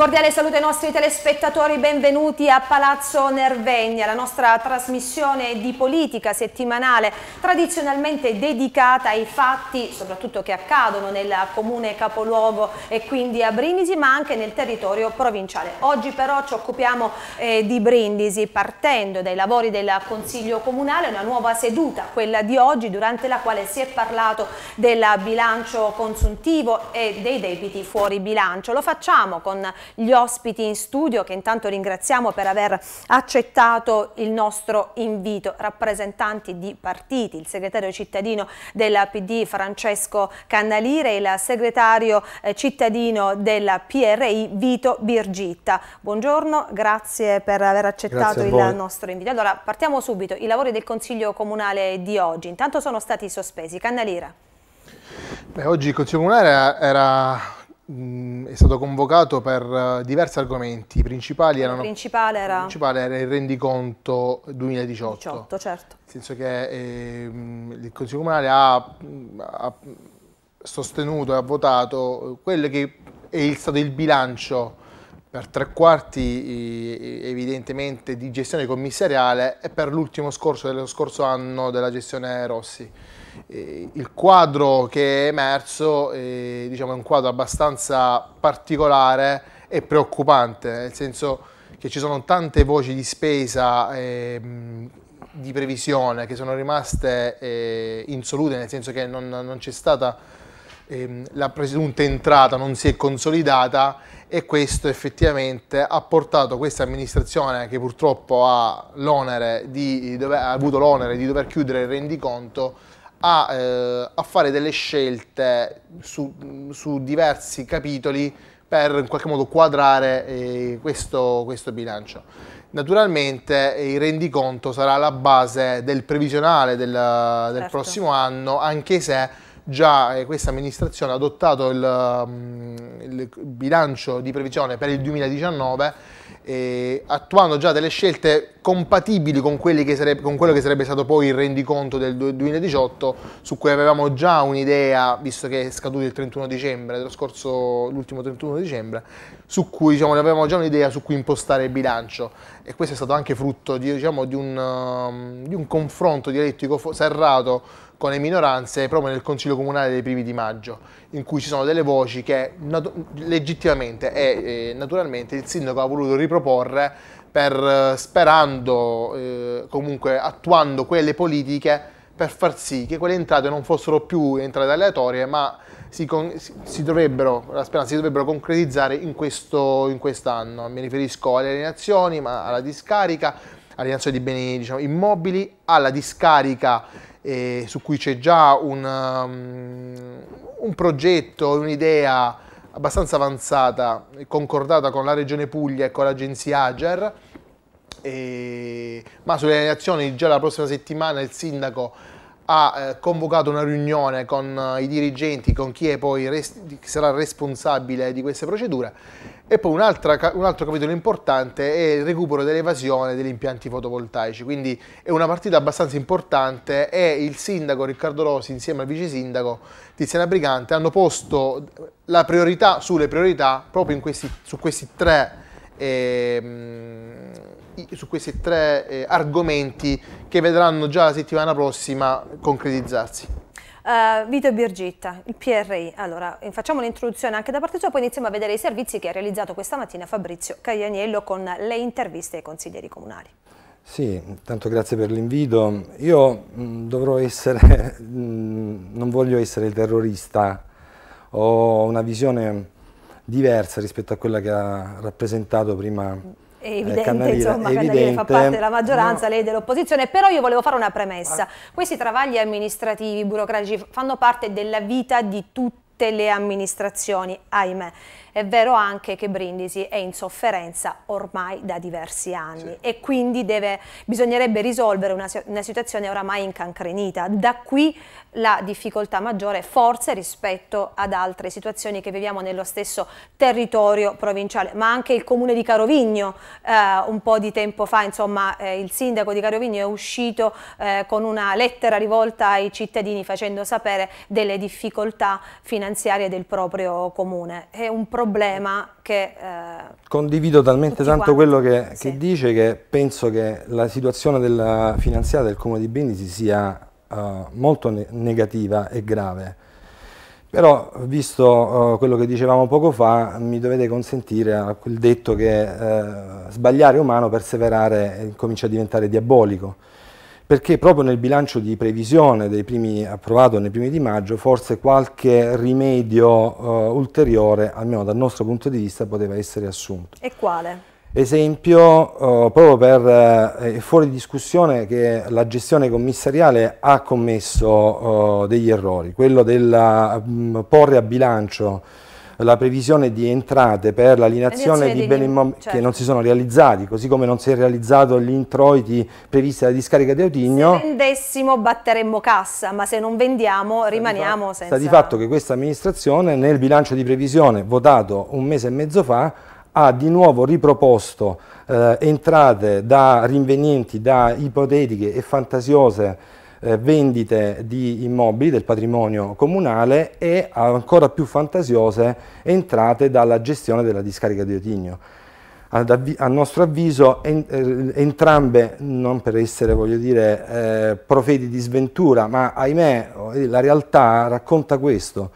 cordiale saluto ai nostri telespettatori, benvenuti a Palazzo Nervegna, la nostra trasmissione di politica settimanale tradizionalmente dedicata ai fatti, soprattutto che accadono nel comune capoluogo e quindi a Brindisi, ma anche nel territorio provinciale. Oggi però ci occupiamo eh, di Brindisi partendo dai lavori del Consiglio Comunale, una nuova seduta, quella di oggi, durante la quale si è parlato del bilancio consuntivo e dei debiti fuori bilancio. Lo facciamo con gli ospiti in studio che intanto ringraziamo per aver accettato il nostro invito, rappresentanti di partiti, il segretario cittadino della PD Francesco Cannalire e il segretario eh, cittadino della PRI Vito Birgitta. Buongiorno, grazie per aver accettato il nostro invito. Allora partiamo subito, i lavori del Consiglio Comunale di oggi, intanto sono stati sospesi. Cannalire. Beh, oggi il Consiglio Comunale era, era mh, mm, è stato convocato per eh, diversi argomenti. I principali erano, il principale era... il principale era il rendiconto 2018. 18, certo. Nel senso che eh, il Consiglio Comunale ha, ha sostenuto e ha votato quello che è stato il bilancio per tre quarti evidentemente di gestione commissariale e per l'ultimo scorso dello scorso anno della gestione Rossi. Eh, il quadro che è emerso eh, diciamo, è un quadro abbastanza particolare e preoccupante, nel senso che ci sono tante voci di spesa eh, di previsione che sono rimaste eh, insolute, nel senso che non, non c'è stata ehm, la presunta entrata, non si è consolidata e questo effettivamente ha portato questa amministrazione che purtroppo ha, di, ha avuto l'onere di dover chiudere il rendiconto a, eh, a fare delle scelte su, su, diversi capitoli per in qualche modo quadrare eh, questo, questo bilancio. Naturalmente il rendiconto sarà la base del previsionale del, del certo. prossimo anno, anche se già eh, questa amministrazione ha adottato il, mm, il bilancio di previsione per il 2019 eh, attuando già delle scelte compatibili con, che sarebbe, con, quello che sarebbe stato poi il rendiconto del 2018, su cui avevamo già un'idea, visto che è scaduto il 31 dicembre, dello scorso, l'ultimo 31 dicembre, su cui diciamo, avevamo già un'idea su cui impostare il bilancio. E questo è stato anche frutto di, diciamo, di, un, um, di un confronto dialettico serrato con le minoranze proprio nel Consiglio Comunale dei Primi di Maggio, in cui ci sono delle voci che legittimamente e eh, naturalmente il sindaco ha voluto riproporre per, eh, sperando, eh, comunque attuando quelle politiche per far sì che quelle entrate non fossero più entrate aleatorie, ma si, con, si, si dovrebbero, la speranza si dovrebbero concretizzare in, questo, in quest'anno. Mi riferisco alle alienazioni, ma alla discarica, alienazione di beni diciamo, immobili, alla discarica eh, su cui c'è già un, um, un progetto, un'idea abbastanza avanzata, concordata con la Regione Puglia e con l'agenzia AGER, eh, ma sulle azioni già la prossima settimana il sindaco ha eh, convocato una riunione con eh, i dirigenti, con chi poi res sarà responsabile di queste procedure e poi un altro, un altro capitolo importante è il recupero dell'evasione degli impianti fotovoltaici, quindi è una partita abbastanza importante e il sindaco Riccardo Rosi insieme al vice sindaco Tiziana Brigante hanno posto la priorità sulle priorità proprio questi, su questi tre, eh, su questi tre eh, argomenti che vedranno già la settimana prossima concretizzarsi. Eh, Vito e Birgitta, il PRI. Allora, facciamo l'introduzione anche da parte sua, poi iniziamo a vedere i servizi che ha realizzato questa mattina Fabrizio Caglianiello con le interviste ai consiglieri comunali. Sì, tanto grazie per l'invito. Io mh, mm, dovrò essere, mh, mm, non voglio essere terrorista, ho una visione diversa rispetto a quella che ha rappresentato prima mm è eh, evidente Cannavira, insomma, è evidente. fa parte della maggioranza, no. lei dell'opposizione, però io volevo fare una premessa, ah. questi travagli amministrativi, burocratici, fanno parte della vita di tutte le amministrazioni, ahimè. È vero anche che Brindisi è in sofferenza ormai da diversi anni sì. e quindi deve, bisognerebbe risolvere una, una situazione oramai incancrenita. Da qui la difficoltà maggiore forse rispetto ad altre situazioni che viviamo nello stesso territorio provinciale, ma anche il comune di Carovigno eh, un po' di tempo fa, insomma eh, il sindaco di Carovigno è uscito eh, con una lettera rivolta ai cittadini facendo sapere delle difficoltà finanziarie del proprio comune. È un pro problema che... Eh, Condivido talmente tanto quanti, quello che, sì. che, dice che penso che la situazione della finanziaria del Comune di Brindisi sia uh, molto ne negativa e grave. Però, visto uh, quello che dicevamo poco fa, mi dovete consentire eh, quel detto che uh, sbagliare umano, perseverare comincia a diventare diabolico perché proprio nel bilancio di previsione dei primi, approvato nei primi di maggio forse qualche rimedio eh, ulteriore, almeno dal nostro punto di vista, poteva essere assunto. E quale? Esempio, eh, proprio per eh, fuori discussione che la gestione commissariale ha commesso eh, degli errori, quello del mm, porre a bilancio la previsione di entrate per l'alienazione di beni immobili certo. che non si sono realizzati, così come non si è realizzato gli introiti previsti alla discarica di Autigno. Se vendessimo batteremmo cassa, ma se non vendiamo rimaniamo senza... Sta di fatto che questa amministrazione nel bilancio di previsione votato un mese e mezzo fa ha di nuovo riproposto eh, entrate da rinvenienti, da ipotetiche e fantasiose eh, vendite di immobili del patrimonio comunale e ancora più fantasiose entrate dalla gestione della discarica di Otigno. A nostro avviso eh, entrambe, non per essere voglio dire, eh, profeti di sventura, ma ahimè la realtà racconta questo,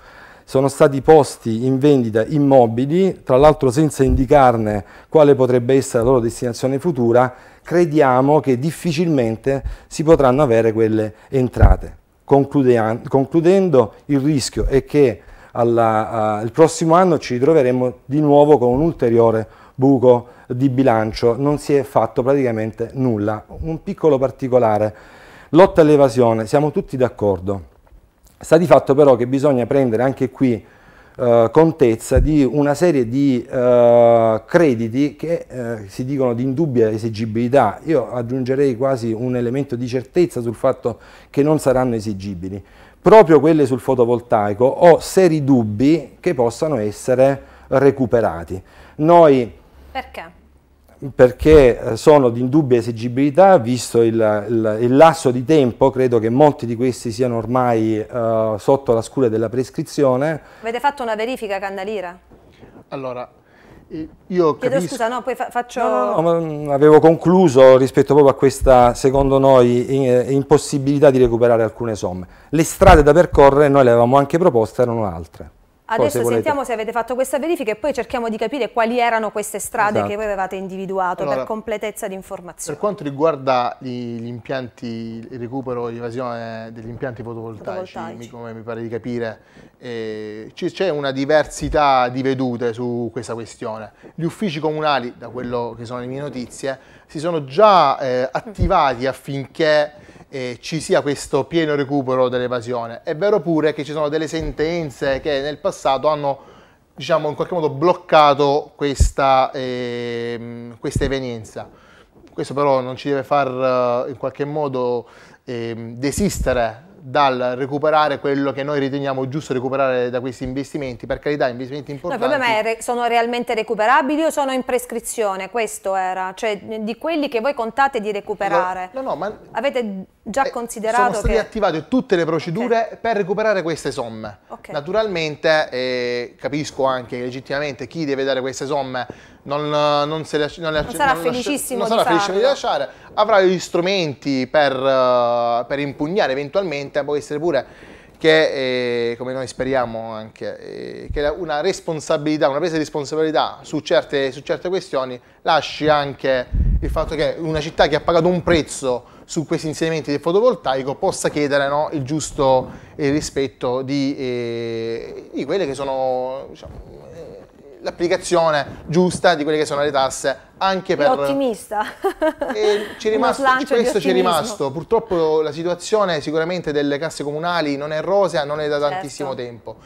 sono stati posti in vendita immobili, tra l'altro senza indicarne quale potrebbe essere la loro destinazione futura, crediamo che difficilmente si potranno avere quelle entrate. Concludendo, il rischio è che alla, uh, il prossimo anno ci ritroveremo di nuovo con un ulteriore buco di bilancio, non si è fatto praticamente nulla. Un piccolo particolare, lotta all'evasione, siamo tutti d'accordo, Sta di fatto però che bisogna prendere anche qui eh, contezza di una serie di eh, crediti che eh, si dicono di indubbia esigibilità. Io aggiungerei quasi un elemento di certezza sul fatto che non saranno esigibili. Proprio quelle sul fotovoltaico ho seri dubbi che possano essere recuperati. Noi Perché? perché eh, sono di indubbia esigibilità, visto il, il, il, lasso di tempo, credo che molti di questi siano ormai uh, sotto la scura della prescrizione. Avete fatto una verifica, Candalira? Allora, eh, io Chiedo capisco... scusa, no, poi fa faccio... No, no, no, mm, avevo concluso rispetto proprio a questa, secondo noi, in, impossibilità di recuperare alcune somme. Le strade da percorrere, noi le avevamo anche proposte, erano altre. Adesso sentiamo se avete fatto questa verifica e poi cerchiamo di capire quali erano queste strade esatto. che voi avevate individuato allora, per completezza di informazioni. Per quanto riguarda gli, gli impianti, il recupero e l'evasione degli impianti fotovoltaici, fotovoltaici. come mi pare di capire, eh, c'è una diversità di vedute su questa questione. Gli uffici comunali, da quello che sono le mie notizie, si sono già eh, attivati affinché eh, ci sia questo pieno recupero dell'evasione. È vero pure che ci sono delle sentenze che nel passato hanno diciamo, in qualche modo bloccato questa, eh, questa evenienza. Questo però non ci deve far eh, in qualche modo eh, desistere dal recuperare quello che noi riteniamo giusto recuperare da questi investimenti, per carità investimenti importanti. No, il problema è sono realmente recuperabili o sono in prescrizione, questo era, cioè di quelli che voi contate di recuperare. No, no, no ma avete già eh, considerato sono state che... attivate tutte le procedure okay. per recuperare queste somme. Okay. Naturalmente eh, capisco anche legittimamente chi deve dare queste somme non, non, se le, non, le, non sarà non felicissimo non sarà di felicissimo farlo. di lasciare, avrà gli strumenti per, eh, per impugnare eventualmente, può essere pure che, eh, come noi speriamo anche, eh, che una responsabilità, una presa di responsabilità su certe, su certe questioni lasci anche il fatto che una città che ha pagato un prezzo su questi insediamenti del fotovoltaico possa chiedere no, il giusto eh, rispetto di, eh, di, quelle che sono diciamo, l'applicazione giusta di quelle che sono le tasse anche per... Io ottimista. e rimasto, questo ci è rimasto. Purtroppo la situazione sicuramente delle casse comunali non è rosea, non è da certo. tantissimo certo. tempo.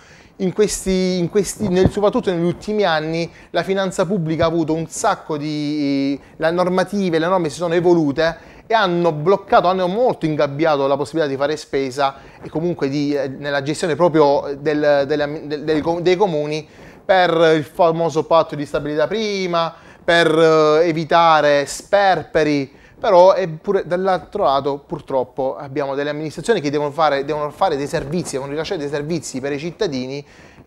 In questi, in questi, nel, soprattutto negli ultimi anni la finanza pubblica ha avuto un sacco di... le normative, le norme si sono evolute e hanno bloccato, hanno molto ingabbiato la possibilità di fare spesa e comunque di, eh, nella gestione proprio del, della, del, dei comuni per il famoso patto di stabilità prima, per eh, evitare sperperi, però dall'altro lato purtroppo abbiamo delle amministrazioni che devono fare, devono fare dei servizi, devono rilasciare dei servizi per i cittadini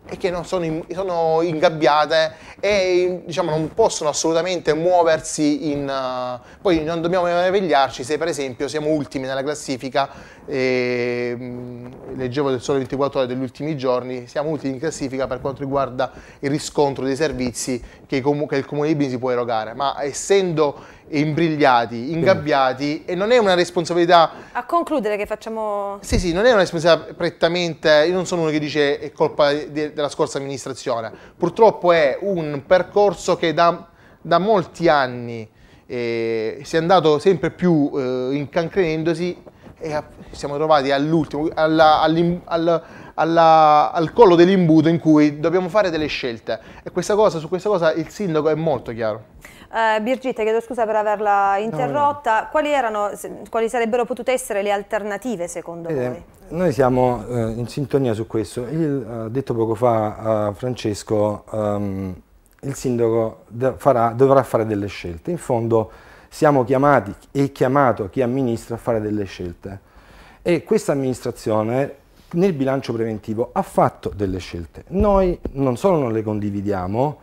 e che non sono, in, sono ingabbiate e diciamo, non possono assolutamente muoversi in... Uh, poi non dobbiamo meravigliarci se per esempio siamo ultimi nella classifica, e, mh, mm, leggevo del sole 24 ore degli ultimi giorni, siamo ultimi in classifica per quanto riguarda il riscontro dei servizi che, che il Comune di Bini si può erogare, ma essendo imbrigliati, ingabbiati e non è una responsabilità... A concludere che facciamo... Sì, sì, non è una responsabilità prettamente... Io non sono uno che dice è colpa de della scorsa amministrazione, purtroppo è un percorso che da, da molti anni eh, si è andato sempre più eh, incancrenendosi e siamo trovati all'ultimo, all, al collo dell'imbuto in cui dobbiamo fare delle scelte e questa cosa, su questa cosa il sindaco è molto chiaro. Eh, Birgitta, chiedo scusa per averla interrotta. No, no. Quali, erano, quali, sarebbero potute essere le alternative secondo eh, voi? Noi siamo eh, in sintonia su questo. Ho detto poco fa a eh, Francesco, ehm, il sindaco farà, dovrà fare delle scelte. In fondo siamo chiamati e chiamato chi amministra a fare delle scelte. E questa amministrazione nel bilancio preventivo ha fatto delle scelte. Noi non solo non le condividiamo,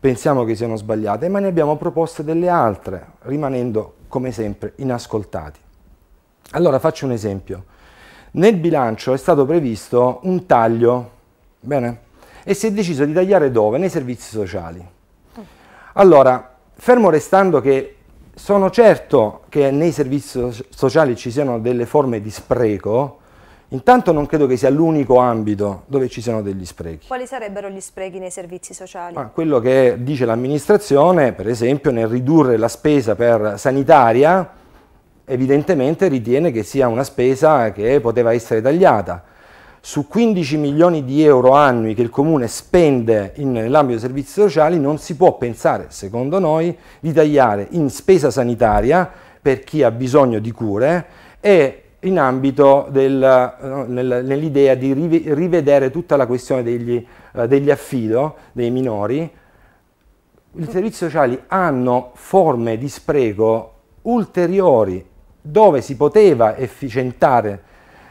pensiamo che siano sbagliate, ma ne abbiamo proposte delle altre, rimanendo come sempre inascoltati. Allora faccio un esempio. Nel bilancio è stato previsto un taglio, bene? E si è deciso di tagliare dove? Nei servizi sociali. Allora, fermo restando che sono certo che nei servizi sociali ci siano delle forme di spreco, Intanto non credo che sia l'unico ambito dove ci siano degli sprechi. Quali sarebbero gli sprechi nei servizi sociali? Ma quello che dice l'amministrazione, per esempio, nel ridurre la spesa per sanitaria, evidentemente ritiene che sia una spesa che poteva essere tagliata. Su 15 milioni di euro annui che il Comune spende nell'ambito dei servizi sociali non si può pensare, secondo noi, di tagliare in spesa sanitaria per chi ha bisogno di cure e in ambito eh, nell'idea di rivedere tutta la questione degli, eh, degli affido dei minori, i servizi sociali hanno forme di spreco ulteriori dove si poteva efficientare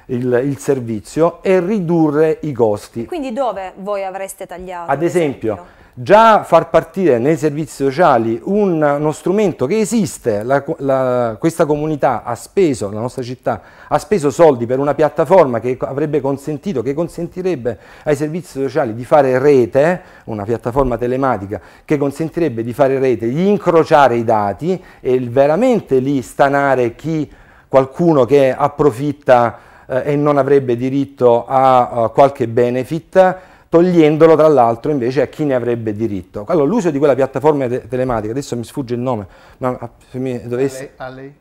il, il, servizio e ridurre i costi. Quindi dove voi avreste tagliato? Ad esempio, ad esempio già far partire nei servizi sociali un, uno strumento che esiste, la, la, questa comunità ha speso, la nostra città ha speso soldi per una piattaforma che avrebbe consentito, che consentirebbe ai servizi sociali di fare rete, una piattaforma telematica che consentirebbe di fare rete, di incrociare i dati e veramente lì stanare chi, qualcuno che approfitta eh, e non avrebbe diritto a, a qualche benefit togliendolo tra l'altro invece a chi ne avrebbe diritto. Allora l'uso di quella piattaforma te telematica, adesso mi sfugge il nome, ma ah, se mi dovessi... A lei? A lei?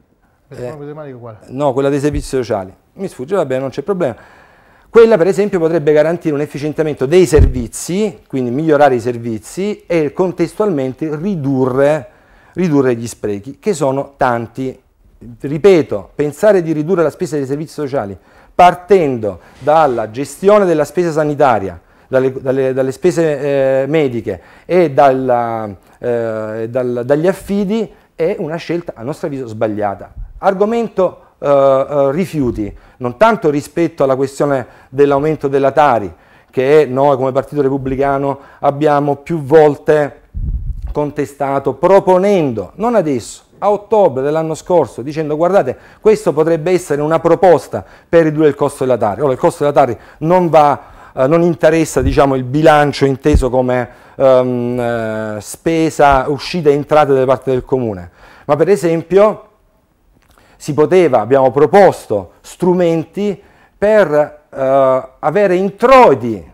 Eh, no, quella dei servizi sociali. Mi sfugge, va bene, non c'è problema. Quella per esempio potrebbe garantire un efficientamento dei servizi, quindi migliorare i servizi e contestualmente ridurre, ridurre gli sprechi, che sono tanti. Ripeto, pensare di ridurre la spesa dei servizi sociali partendo dalla gestione della spesa sanitaria, dalle, dalle, dalle spese eh, mediche e dalla, eh, dal, dagli affidi è una scelta a nostro avviso sbagliata. Argomento eh, eh rifiuti, non tanto rispetto alla questione dell'aumento della Tari, che noi come Partito Repubblicano abbiamo più volte contestato proponendo, non adesso, a ottobre dell'anno scorso dicendo guardate questo potrebbe essere una proposta per ridurre il costo della Tari, ora il costo della Tari non va eh, non interessa diciamo, il bilancio inteso come ehm, eh, spesa, uscita e entrate da parte del comune, ma per esempio si poteva, abbiamo proposto strumenti per eh, avere introiti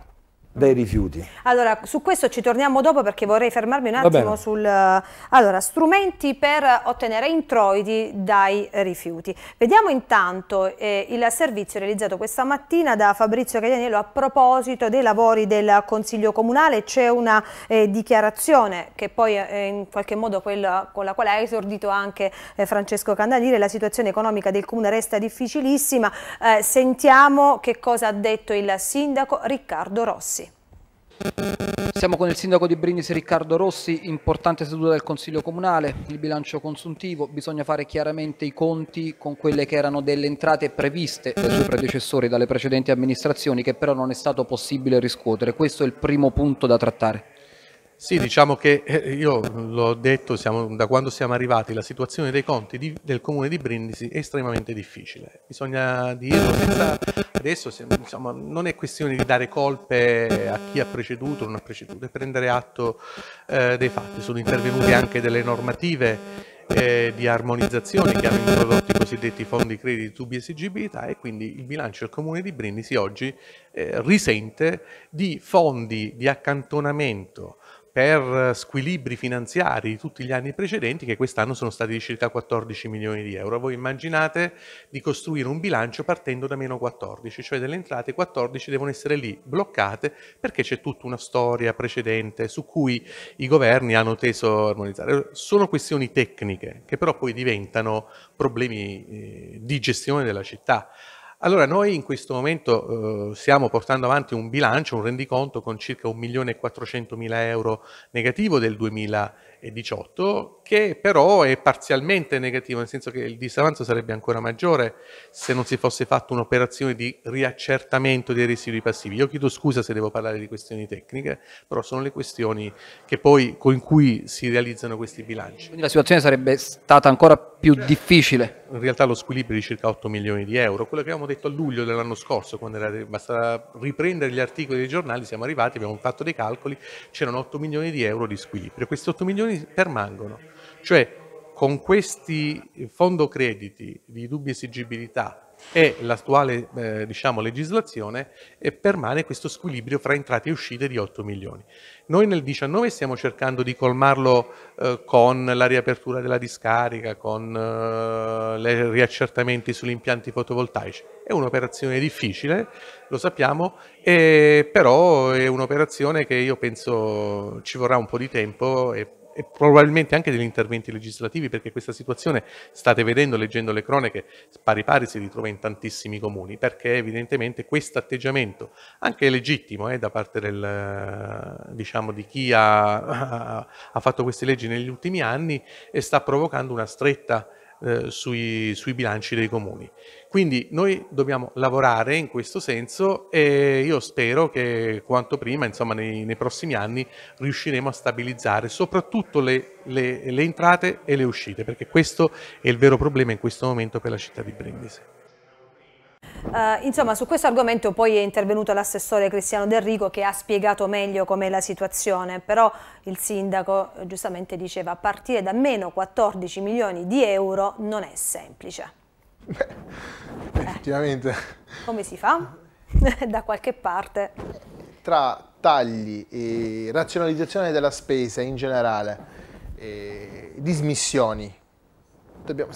dei rifiuti. Allora, su questo ci torniamo dopo perché vorrei fermarmi un attimo sul... Eh, allora, strumenti per ottenere introiti dai rifiuti. Vediamo intanto eh, il servizio realizzato questa mattina da Fabrizio Caglianiello a proposito dei lavori del Consiglio Comunale. C'è una eh, dichiarazione che poi eh, in qualche modo quella con la quale ha esordito anche eh, Francesco Candadire. La situazione economica del Comune resta difficilissima. Eh, sentiamo che cosa ha detto il Sindaco Riccardo Rossi. Siamo con il sindaco di Brindisi Riccardo Rossi, importante seduta del Consiglio Comunale, il bilancio consuntivo, bisogna fare chiaramente i conti con quelle che erano delle entrate previste dai suoi predecessori, dalle precedenti amministrazioni, che però non è stato possibile riscuotere. Questo è il primo punto da trattare. Sì, eh. diciamo che eh, io l'ho detto, siamo, da quando siamo arrivati, la situazione dei conti di, del comune di Brindisi è estremamente difficile. Bisogna dirlo senza... Adesso insomma, non è questione di dare colpe a chi ha preceduto o non ha preceduto, è prendere atto eh, dei fatti. Sono intervenute anche delle normative eh, di armonizzazione che hanno introdotto i cosiddetti fondi crediti di esigibilità e quindi il bilancio del comune di Brindisi oggi eh, risente di fondi di accantonamento per eh, squilibri finanziari di tutti gli anni precedenti che quest'anno sono stati di circa 14 milioni di euro. Voi immaginate di costruire un bilancio partendo da meno 14, cioè delle entrate 14 devono essere lì bloccate perché c'è tutta una storia precedente su cui i governi hanno teso a armonizzare. Sono questioni tecniche che però poi diventano problemi eh, di gestione della città. Allora, noi in questo momento eh, stiamo portando avanti un bilancio, un rendiconto con circa 1.400.000 euro negativo del 2020 2018, che però è parzialmente negativo, nel senso che il disavanzo sarebbe ancora maggiore se non si fosse fatta un'operazione di riaccertamento dei residui passivi. Io chiedo scusa se devo parlare di questioni tecniche, però sono le questioni che poi, con cui si realizzano questi bilanci. Quindi la situazione sarebbe stata ancora più difficile? In realtà lo squilibrio è di circa 8 milioni di euro, quello che abbiamo detto a luglio dell'anno scorso, quando era, basta riprendere gli articoli dei giornali, siamo arrivati, abbiamo fatto dei calcoli, c'erano 8 milioni di euro di squilibrio. Questi 8 milioni obbligazioni permangono. Cioè con questi eh, fondo crediti di dubbia esigibilità e l'attuale eh, diciamo, legislazione eh, permane questo squilibrio fra entrate e uscite di 8 milioni. Noi nel 19 stiamo cercando di colmarlo eh, con la riapertura della discarica, con i eh, riaccertamenti sugli impianti fotovoltaici. È un'operazione difficile, lo sappiamo, eh, però è un'operazione che io penso ci vorrà un po' di tempo e e probabilmente anche degli interventi legislativi, perché questa situazione, state vedendo, leggendo le cronache, pari pari si ritrova in tantissimi comuni, perché evidentemente questo atteggiamento, anche legittimo eh, da parte del, diciamo, di chi ha, ha, fatto queste leggi negli ultimi anni, eh, sta provocando una stretta eh, sui, sui, bilanci dei comuni. Quindi noi dobbiamo lavorare in questo senso e io spero che quanto prima, insomma nei, nei prossimi anni, riusciremo a stabilizzare soprattutto le, le, le entrate e le uscite, perché questo è il vero problema in questo momento per la città di Brindisi. Eh, insomma, su questo argomento poi è intervenuto l'assessore Cristiano Del Rico che ha spiegato meglio com'è la situazione, però il sindaco eh, giustamente diceva partire da meno 14 milioni di euro non è semplice. Beh, eh. effettivamente. come si fa? da qualche parte. Tra tagli e razionalizzazione della spesa in generale, e dismissioni, dobbiamo,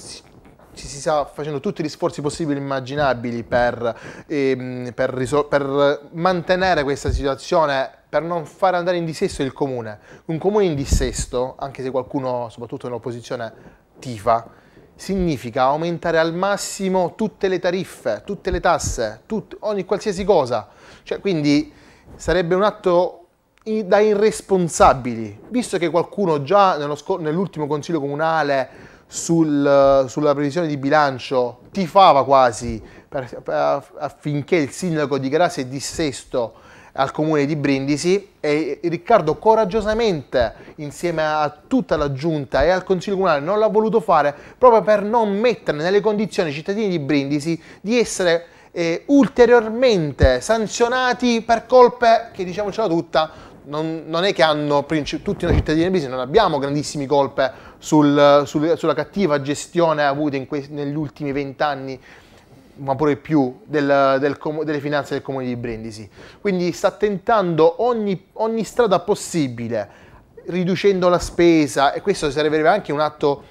ci si sta facendo tutti gli sforzi possibili e immaginabili per, ehm, per, risol- per mantenere questa situazione per non far andare in dissesto il comune. Un comune in dissesto, anche se qualcuno, soprattutto nell'opposizione, tifa, significa aumentare al massimo tutte le tariffe, tutte le tasse, tut- ogni qualsiasi cosa. Cioè, quindi sarebbe un atto da irresponsabili, visto che qualcuno già sco- nell'ultimo consiglio comunale sul, eh, sulla previsione di bilancio tifava quasi per, per, affinché il sindaco dichiarasse il dissesto al comune di Brindisi e Riccardo coraggiosamente insieme a tutta la giunta e al consiglio comunale non l'ha voluto fare proprio per non mettere nelle condizioni i cittadini di Brindisi di essere eh, ulteriormente sanzionati per colpe che diciamocela tutta non, non è che hanno tutti una cittadina business, non abbiamo grandissimi colpe sul, sul, sulla cattiva gestione avuta negli ultimi vent'anni ma pure più, del, del, delle finanze del comune di Brindisi. Quindi sta tentando ogni, ogni strada possibile, riducendo la spesa, e questo sarebbe anche un atto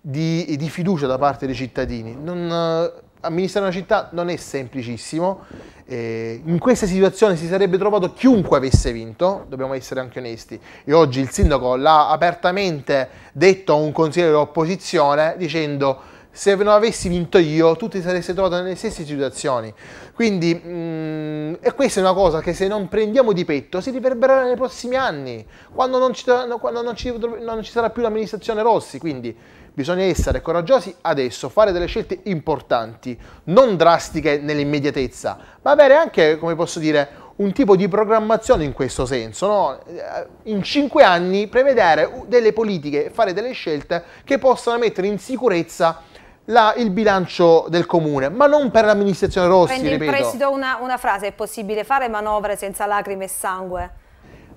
di, di fiducia da parte dei cittadini. Non, amministrare una città non è semplicissimo eh, in questa situazione si sarebbe trovato chiunque avesse vinto, dobbiamo essere anche onesti, e oggi il sindaco l'ha apertamente detto a un consigliere dell'opposizione dicendo se non avessi vinto io tutti sareste trovati nelle stesse situazioni. Quindi mh, mm, e questa è una cosa che se non prendiamo di petto si riverbererà nei prossimi anni, quando non ci, quando non ci, non ci sarà più l'amministrazione Rossi. Quindi Bisogna essere coraggiosi adesso, fare delle scelte importanti, non drastiche nell'immediatezza, ma avere anche, come posso dire, un tipo di programmazione in questo senso, no? Eh, in cinque anni prevedere delle politiche e fare delle scelte che possano mettere in sicurezza la, il bilancio del comune, ma non per l'amministrazione Rossi. Prendi in prestito una, una frase, è possibile fare manovre senza lacrime e sangue?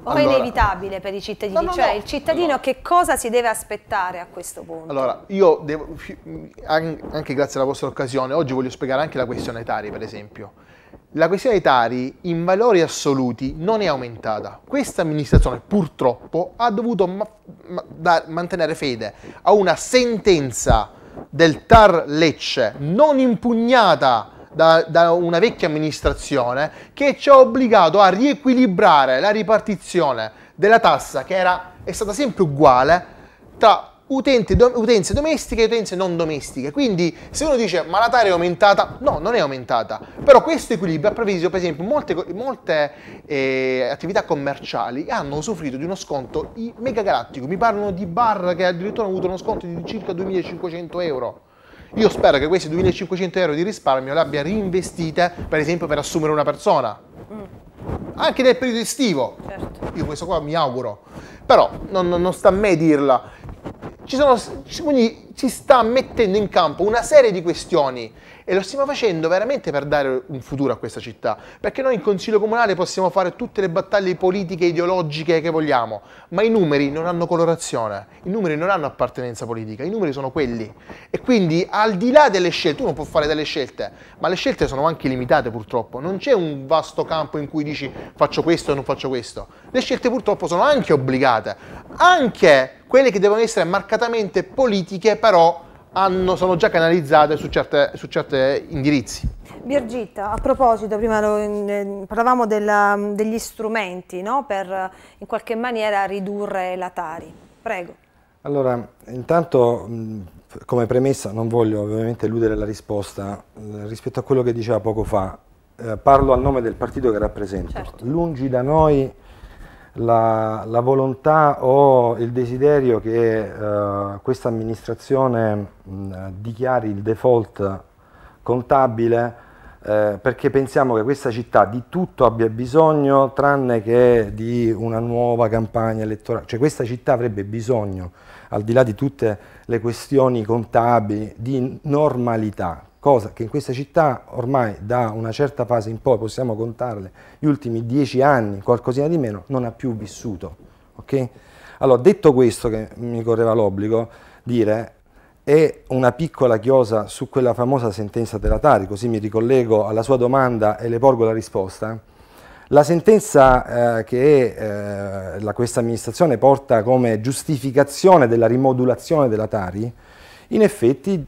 O allora, è inevitabile per i cittadini? No, no, cioè, no, il cittadino che cosa si deve aspettare a questo punto? Allora, io devo, anche grazie alla vostra occasione, oggi voglio spiegare anche la questione Tari, per esempio. La questione Tari in valori assoluti non è aumentata. Questa amministrazione purtroppo ha dovuto ma ma mantenere fede a una sentenza del TAR Lecce non impugnata da, da una vecchia amministrazione che ci ha obbligato a riequilibrare la ripartizione della tassa che era, è stata sempre uguale tra Utente, do, utenze domestiche e utenze non domestiche. Quindi se uno dice ma la tara è aumentata, no, non è aumentata. Però questo equilibrio ha previsto, per esempio, molte, molte eh, attività commerciali hanno usufruito di uno sconto mega galattico. Mi parlano di bar che addirittura hanno avuto uno sconto di circa 2500 euro. Io spero che questi 2500 euro di risparmio l'abbia reinvestita, per esempio, per assumere una persona. Mm. Anche nel periodo estivo. Certo. Io questo qua mi auguro. Però non, non, non sta a me dirla. Ci sono, quindi si sta mettendo in campo una serie di questioni e lo stiamo facendo veramente per dare un futuro a questa città, perché noi in Consiglio Comunale possiamo fare tutte le battaglie politiche, ideologiche che vogliamo, ma i numeri non hanno colorazione, i numeri non hanno appartenenza politica, i numeri sono quelli e quindi al di là delle scelte, uno può fare delle scelte, ma le scelte sono anche limitate purtroppo, non c'è un vasto campo in cui dici faccio questo e non faccio questo, le scelte purtroppo sono anche obbligate, anche quelle che devono essere marcatamente politiche però hanno, sono già canalizzate su certi indirizzi. Birgitta, a proposito, prima lo, eh, parlavamo della, degli strumenti no? per in qualche maniera ridurre la Tari. Prego. Allora, intanto come premessa non voglio ovviamente eludere la risposta eh, rispetto a quello che diceva poco fa. Eh, parlo a nome del partito che rappresento. Certo. Lungi da noi la, la volontà o il desiderio che eh, questa amministrazione mh, dichiari il default contabile eh, perché pensiamo che questa città di tutto abbia bisogno tranne che di una nuova campagna elettorale, cioè questa città avrebbe bisogno, al di là di tutte le questioni contabili, di normalità, cosa che in questa città ormai da una certa fase in poi, possiamo contarle, gli ultimi dieci anni, qualcosina di meno, non ha più vissuto. Okay? Allora, detto questo, che mi correva l'obbligo, dire è una piccola chiosa su quella famosa sentenza della Tari, così mi ricollego alla sua domanda e le porgo la risposta. La sentenza eh, che eh, la, questa amministrazione porta come giustificazione della rimodulazione della Tari, in effetti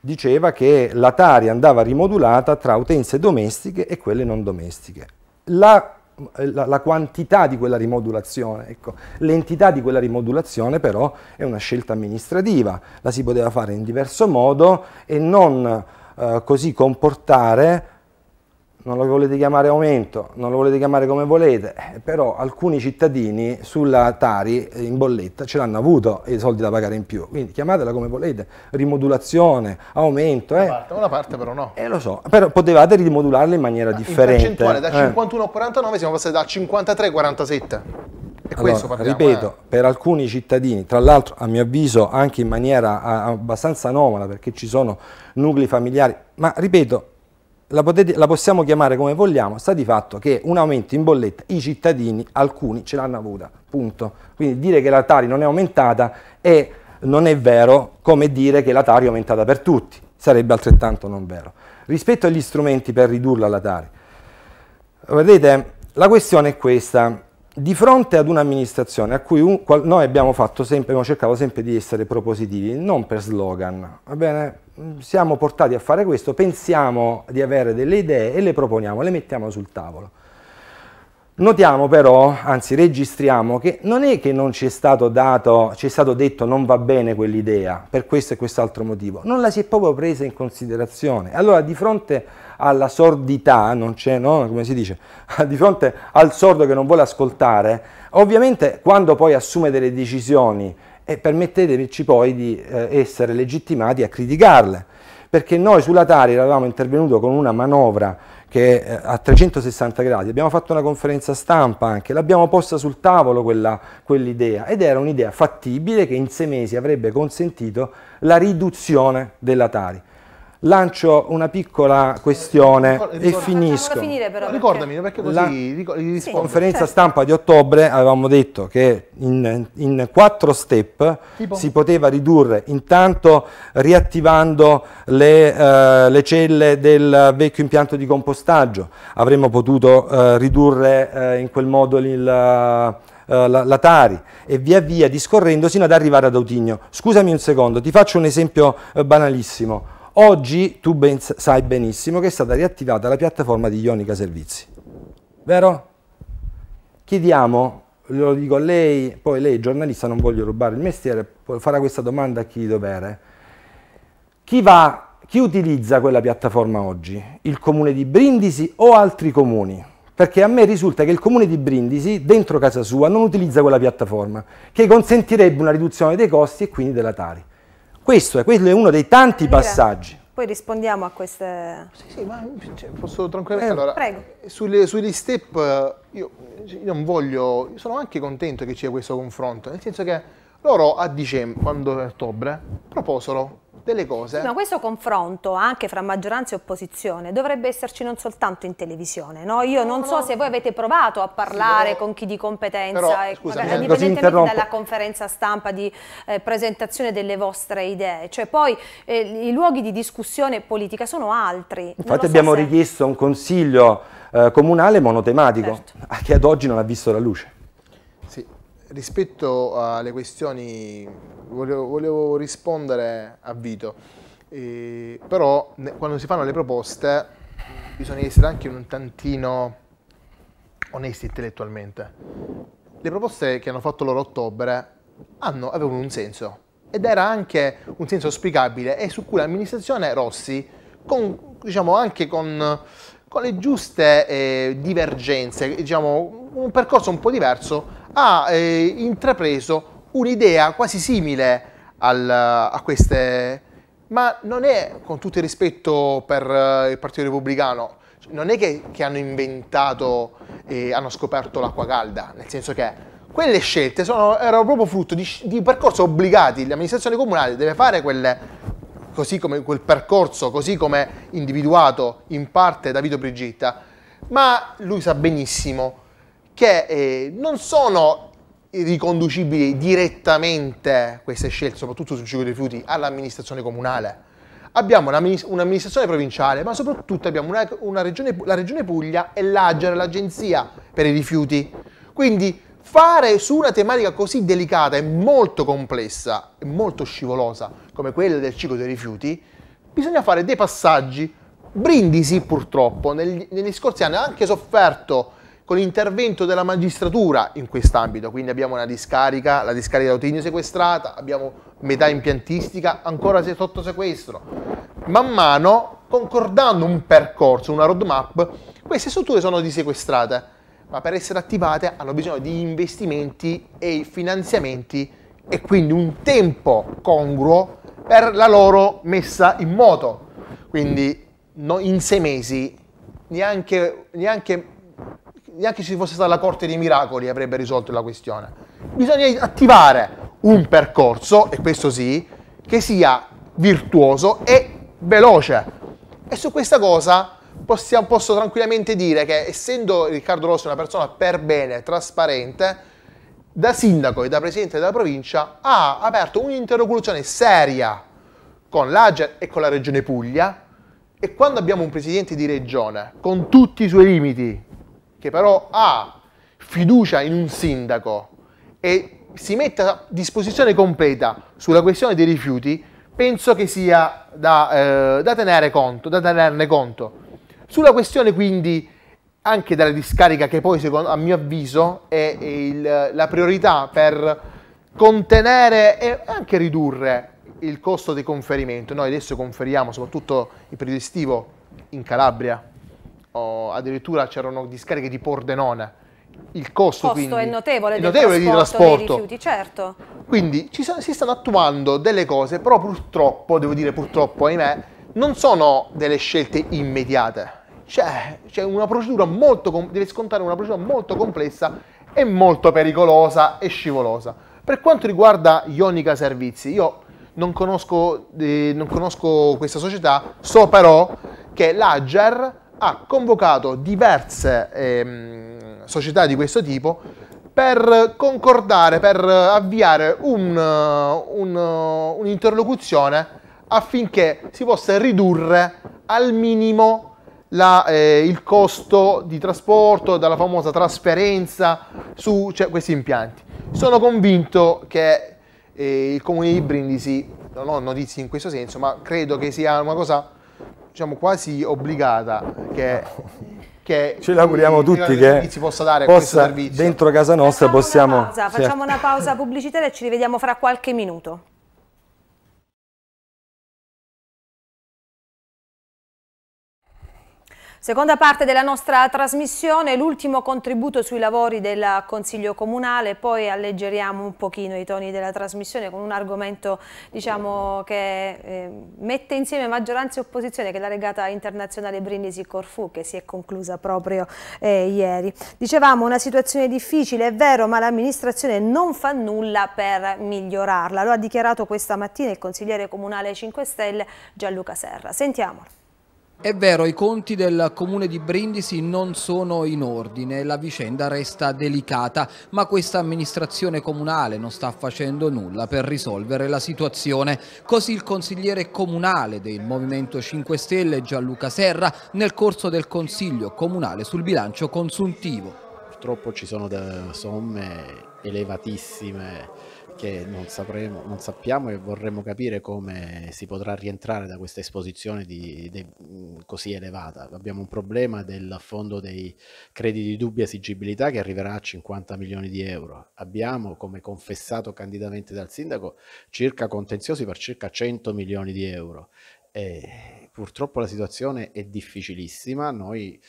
diceva che la Tari andava rimodulata tra utenze domestiche e quelle non domestiche. La, la, la quantità di quella rimodulazione, ecco, l'entità di quella rimodulazione però è una scelta amministrativa, la si poteva fare in diverso modo e non eh, così comportare non lo volete chiamare aumento, non lo volete chiamare come volete, però alcuni cittadini sulla Tari in bolletta ce l'hanno avuto i soldi da pagare in più, quindi chiamatela come volete, rimodulazione, aumento. Eh. Una, eh. parte, una parte però no. Eh lo so, però potevate rimodularla in maniera ah, differente. In percentuale da 51 eh. 49 siamo passati da 53 47. E allora, questo parliamo, ripeto, eh. per alcuni cittadini, tra l'altro a mio avviso anche in maniera abbastanza anomala perché ci sono nuclei familiari, ma ripeto, la, potete, la, possiamo chiamare come vogliamo, sta di fatto che un aumento in bolletta i cittadini, alcuni, ce l'hanno avuta, punto. Quindi dire che la Tari non è aumentata è, non è vero come dire che la Tari è aumentata per tutti, sarebbe altrettanto non vero. Rispetto agli strumenti per ridurla la Tari, vedete, la questione è questa. Di fronte ad un'amministrazione a cui un, qual, noi abbiamo, sempre, abbiamo cercato sempre di essere propositivi, non per slogan, va bene? Mm, siamo portati a fare questo, pensiamo di avere delle idee e le proponiamo, le mettiamo sul tavolo. Notiamo però, anzi registriamo, che non è che non ci è stato dato, ci è stato detto non va bene quell'idea, per questo e quest'altro motivo, non la si è proprio presa in considerazione. Allora di fronte alla sordità, non c'è, no? come si dice, di fronte al sordo che non vuole ascoltare, ovviamente quando poi assume delle decisioni e permetteteci poi di eh, essere legittimati a criticarle, perché noi sulla Tari eravamo intervenuti con una manovra che è eh, a 360 gradi, abbiamo fatto una conferenza stampa anche, l'abbiamo posta sul tavolo quell'idea ed era un'idea fattibile che in sei mesi avrebbe consentito la riduzione della Tari lancio una piccola questione ricordo, ricordo, e finisco. Finire però, Ricordami, perché, così la rispondo. Sì, conferenza certo. stampa di ottobre avevamo detto che in, in quattro step tipo? si poteva ridurre, intanto riattivando le, eh, le, celle del vecchio impianto di compostaggio, avremmo potuto eh, ridurre eh, in quel modo il... Eh, la, la, Tari e via via discorrendo sino ad arrivare ad Autigno. Scusami un secondo, ti faccio un esempio eh, banalissimo Oggi tu ben, sai benissimo che è stata riattivata la piattaforma di Ionica Servizi, vero? Chiediamo, lo dico a lei, poi lei giornalista, non voglio rubare il mestiere, farà questa domanda a chi di dovere. Chi, va, chi utilizza quella piattaforma oggi? Il comune di Brindisi o altri comuni? Perché a me risulta che il comune di Brindisi, dentro casa sua, non utilizza quella piattaforma, che consentirebbe una riduzione dei costi e quindi della Tari. Questo è, quello è uno dei tanti passaggi. Poi rispondiamo a queste... Sì, sì, ma cioè, posso tranquillamente... Allora, Prego. Sulle, sugli step io, io non voglio... Sono anche contento che ci sia questo confronto, nel senso che loro a dicembre, quando è ottobre, proposero delle cose. ma questo confronto anche fra maggioranza e opposizione dovrebbe esserci non soltanto in televisione, no? Io non no, so no. se voi avete provato a parlare sì, con chi di competenza, però, e, scusami, magari, eh, indipendentemente dalla conferenza stampa di eh, presentazione delle vostre idee. Cioè poi eh, i luoghi di discussione politica sono altri. Infatti so abbiamo se... richiesto un consiglio eh, comunale monotematico certo. che ad oggi non ha visto la luce rispetto alle questioni, volevo, volevo rispondere a Vito, eh, però quando si fanno le proposte bisogna essere anche un tantino onesti intellettualmente. Le proposte che hanno fatto loro a ottobre hanno, avevano un senso ed era anche un senso auspicabile e su cui l'amministrazione Rossi, con, diciamo anche con, con le giuste eh, divergenze, diciamo un percorso un po' diverso, ha eh, intrapreso un'idea quasi simile al, a queste, ma non è, con tutto il rispetto per eh, il Partito Repubblicano, non è che, che hanno inventato e eh, hanno scoperto l'acqua calda, nel senso che quelle scelte sono, erano proprio frutto di, di percorso obbligati, l'amministrazione comunale deve fare quelle, così come quel percorso, così come individuato in parte da Vito Brigitta, ma lui sa benissimo che eh, non sono riconducibili direttamente queste scelte, soprattutto sul ciclo dei rifiuti, all'amministrazione comunale. Abbiamo un'amministrazione provinciale, ma soprattutto abbiamo una, una regione, la regione Puglia e l'Agere, l'agenzia per i rifiuti. Quindi fare su una tematica così delicata e molto complessa e molto scivolosa come quella del ciclo dei rifiuti, bisogna fare dei passaggi. Brindisi purtroppo negli, negli scorsi anni ha anche sofferto con l'intervento della magistratura in quest'ambito, quindi abbiamo una discarica, la discarica Autigno sequestrata, abbiamo metà impiantistica ancora sotto sequestro. Man mano, concordando un percorso, una roadmap, queste strutture sono disequestrate, ma per essere attivate hanno bisogno di investimenti e finanziamenti e quindi un tempo congruo per la loro messa in moto. Quindi no, in sei mesi neanche, neanche neanche se fosse stata la corte dei miracoli avrebbe risolto la questione. Bisogna attivare un percorso, e questo sì, che sia virtuoso e veloce. E su questa cosa possiamo, posso tranquillamente dire che essendo Riccardo Rossi una persona per bene, trasparente, da sindaco e da presidente della provincia ha aperto un'interlocuzione seria con l'Ager e con la regione Puglia e quando abbiamo un presidente di regione con tutti i suoi limiti, che però ha fiducia in un sindaco e si mette a disposizione completa sulla questione dei rifiuti, penso che sia da, eh, da tenere conto, da tenerne conto. Sulla questione quindi anche della discarica, che poi secondo, a mio avviso è, è il, la priorità per contenere e anche ridurre il costo di conferimento. Noi adesso conferiamo, soprattutto il periodo estivo, in Calabria, o addirittura c'erano discariche di Pordenone. Il costo, costo quindi, è notevole, è notevole trasporto, di trasporto. Rifiuti, certo. Quindi sono, si stanno attuando delle cose, però purtroppo, devo dire purtroppo, ahimè, non sono delle scelte immediate. C'è, una procedura molto, deve scontare una procedura molto complessa e molto pericolosa e scivolosa. Per quanto riguarda Ionica Servizi, io non conosco, eh, non conosco questa società, so però che l'Ager ha convocato diverse ehm, società di questo tipo per concordare, per avviare un, un, un'interlocuzione affinché si possa ridurre al minimo la, eh, il costo di trasporto, dalla famosa trasferenza su cioè, questi impianti. Sono convinto che eh, il comune di Brindisi, non ho notizie in questo senso, ma credo che sia una cosa diciamo, quasi obbligata che, che ci auguriamo tutti che si possa dare possa, dentro casa nostra facciamo possiamo una pausa, sì. Certo. facciamo una pausa pubblicitaria e ci rivediamo fra qualche minuto Seconda parte della nostra trasmissione, l'ultimo contributo sui lavori del Consiglio Comunale, poi alleggeriamo un pochino i toni della trasmissione con un argomento diciamo, che eh, mette insieme maggioranza e opposizione, che è la regata internazionale Brindisi-Corfù, che si è conclusa proprio eh, ieri. Dicevamo una situazione difficile, è vero, ma l'amministrazione non fa nulla per migliorarla. Lo ha dichiarato questa mattina il consigliere comunale 5 Stelle Gianluca Serra. Sentiamolo. È vero, i conti del comune di Brindisi non sono in ordine, la vicenda resta delicata, ma questa amministrazione comunale non sta facendo nulla per risolvere la situazione. Così il consigliere comunale del Movimento 5 Stelle Gianluca Serra nel corso del Consiglio Comunale sul bilancio consuntivo. Purtroppo ci sono somme elevatissime che non, sapremo, non sappiamo e vorremmo capire come si potrà rientrare da questa esposizione di, di, così elevata. Abbiamo un problema del fondo dei crediti di dubbia esigibilità che arriverà a 50 milioni di euro. Abbiamo, come confessato candidamente dal sindaco, circa contenziosi per circa 100 milioni di euro. E purtroppo la situazione è difficilissima. Noi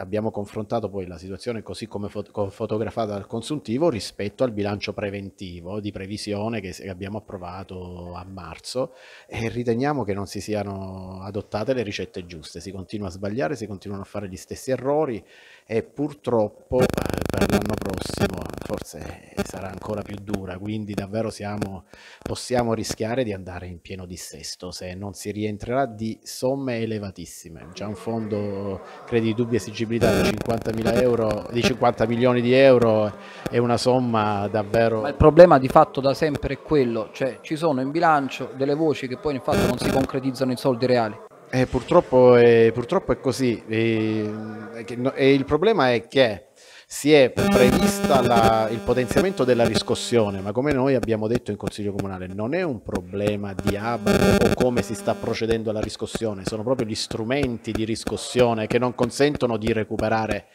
abbiamo confrontato poi la situazione così come fot- fotografata dal consuntivo rispetto al bilancio preventivo di previsione che abbiamo approvato a marzo e riteniamo che non si siano adottate le ricette giuste, si continua a sbagliare, si continuano a fare gli stessi errori e purtroppo per l'anno prossimo forse sarà ancora più dura, quindi davvero siamo, possiamo rischiare di andare in pieno dissesto se non si rientrerà di somme elevatissime, già un fondo crediti dubbi esigibilità di 50, euro, di 50 milioni di euro è una somma davvero... Ma il problema di fatto da sempre è quello, cioè ci sono in bilancio delle voci che poi infatti non si concretizzano in soldi reali. Eh, purtroppo, è, purtroppo, è, così. E, e il problema è che si è prevista la, il potenziamento della riscossione, ma come noi abbiamo detto in Consiglio Comunale, non è un problema di ABAP o come si sta procedendo alla riscossione, sono proprio gli strumenti di riscossione che non consentono di recuperare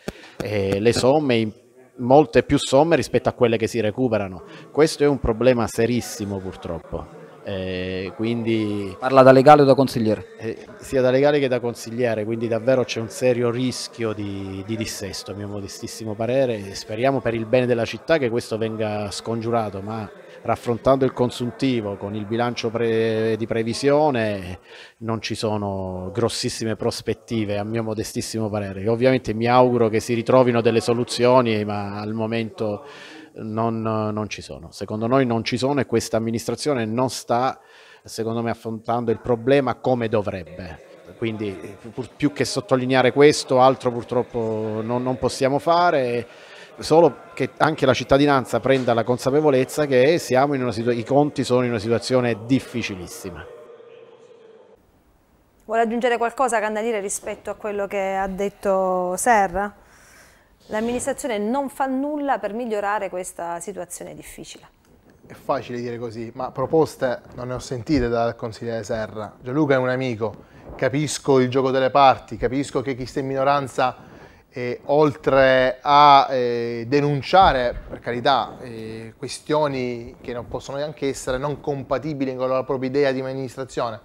eh, le somme, molte più somme rispetto a quelle che si recuperano. Questo è un problema serissimo purtroppo. Eh, quindi, Parla da legale o da consigliere? Eh, sia da legale che da consigliere, quindi davvero c'è un serio rischio di, di, dissesto, a mio modestissimo parere. Speriamo per il bene della città che questo venga scongiurato, ma raffrontando il consuntivo con il bilancio pre, di previsione non ci sono grossissime prospettive, a mio modestissimo parere. ovviamente mi auguro che si ritrovino delle soluzioni, ma al momento non, non ci sono. Secondo noi non ci sono e questa amministrazione non sta, secondo me, affrontando il problema come dovrebbe quindi più che sottolineare questo, altro purtroppo non, non, possiamo fare, solo che anche la cittadinanza prenda la consapevolezza che i conti sono in una situazione difficilissima. Vuole aggiungere qualcosa, Candeliere, rispetto a quello che ha detto Serra? L'amministrazione non fa nulla per migliorare questa situazione difficile. È facile dire così, ma proposte non ne ho sentite dal consigliere Serra. Gianluca è un amico, capisco il gioco delle parti, capisco che chi sta in minoranza eh, oltre a eh, denunciare, per carità, eh, questioni che non possono neanche essere non compatibili con la propria idea di amministrazione,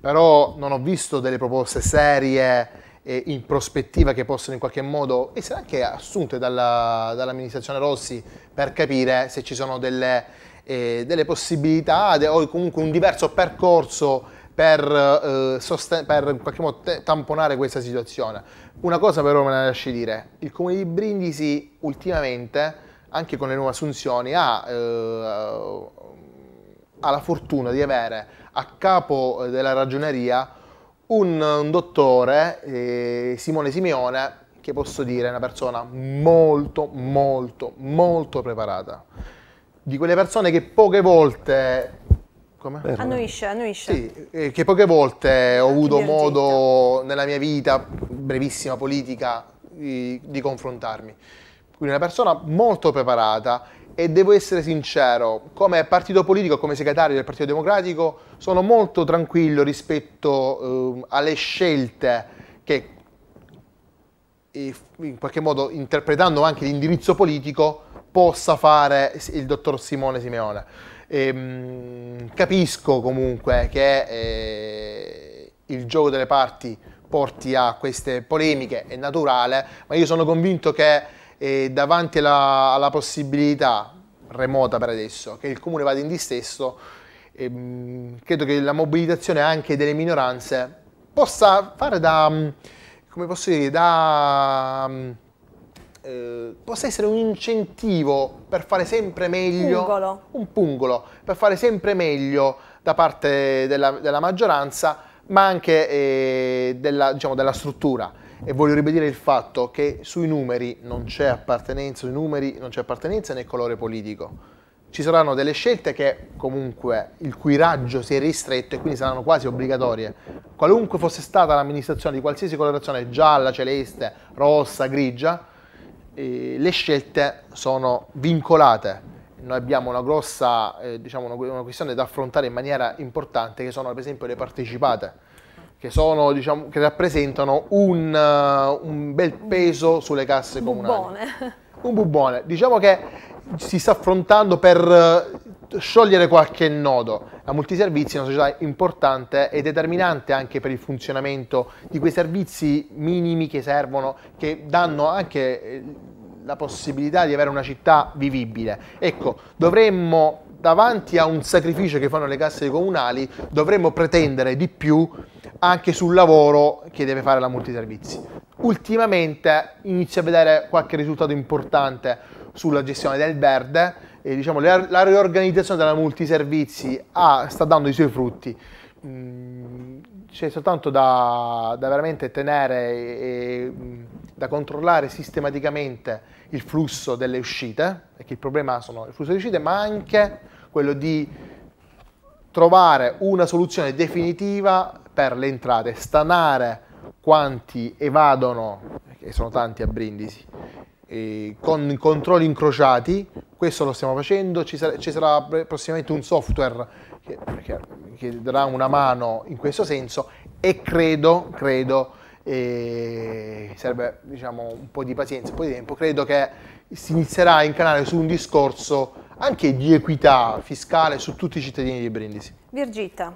però non ho visto delle proposte serie eh, in prospettiva che possono in qualche modo essere anche assunte dalla, dall'amministrazione Rossi per capire se ci sono delle, eh, delle possibilità de, o comunque un diverso percorso per, eh, sosten- per, in qualche modo te- tamponare questa situazione. Una cosa però me la lasci dire, il comune di Brindisi ultimamente, anche con le nuove assunzioni, ha, eh, ha la fortuna di avere a capo eh, della ragioneria un, un dottore, eh, Simone Simeone, che posso dire è una persona molto, molto, molto preparata. Di quelle persone che poche volte... Come? Annuisce, annuisce. Sì, eh, che poche volte ho avuto modo nella mia vita, brevissima politica, di, di confrontarmi. Quindi una persona molto preparata e devo essere sincero, come partito politico, come segretario del Partito Democratico, sono molto tranquillo rispetto eh, alle scelte che, in qualche modo, interpretando anche l'indirizzo politico, possa fare il dottor Simone Simeone. E, ehm, capisco comunque che eh, il gioco delle parti porti a queste polemiche, è naturale, ma io sono convinto che e davanti alla, alla possibilità remota per adesso che il comune vada in distesso, ehm, credo che la mobilitazione anche delle minoranze possa fare da, mm, come posso dire, da, mm, eh, possa essere un incentivo per fare sempre meglio, pungolo. un pungolo, per fare sempre meglio da parte della, della maggioranza ma anche eh, della, diciamo, della struttura e voglio ribadire il fatto che sui numeri non c'è appartenenza, sui numeri non c'è appartenenza né colore politico. Ci saranno delle scelte che comunque il cui raggio si è ristretto e quindi saranno quasi obbligatorie. Qualunque fosse stata l'amministrazione di qualsiasi colorazione gialla, celeste, rossa, grigia, eh, le scelte sono vincolate noi abbiamo una grossa eh, diciamo una, una questione da affrontare in maniera importante che sono per esempio le partecipate che, sono, diciamo, che rappresentano un, uh, un, bel peso sulle casse comunali. Bubbone. Un bubone. Diciamo che si sta affrontando per uh, sciogliere qualche nodo. La multiservizi è una società importante e determinante anche per il funzionamento di quei servizi minimi che servono, che danno anche eh, la possibilità di avere una città vivibile. Ecco, dovremmo davanti a un sacrificio che fanno le casse comunali dovremmo pretendere di più anche sul lavoro che deve fare la multiservizi. Ultimamente inizia a vedere qualche risultato importante sulla gestione del verde e diciamo, la, la riorganizzazione della multiservizi ha, ah, sta dando i suoi frutti. Mm, c'è soltanto da, da, veramente tenere e, mm, da controllare sistematicamente il flusso delle uscite, perché il problema sono il flusso delle uscite, ma anche quello di trovare una soluzione definitiva per le entrate, stanare quanti evadono, e sono tanti a Brindisi, con controlli incrociati, questo lo stiamo facendo, ci sarà, ci sarà prossimamente un software che, che, che, darà una mano in questo senso e credo, credo, eh, serve diciamo, un po' di pazienza, un po' di tempo, credo che si inizierà a incanare su un discorso anche di equità fiscale su tutti i cittadini di Brindisi. Virgitta.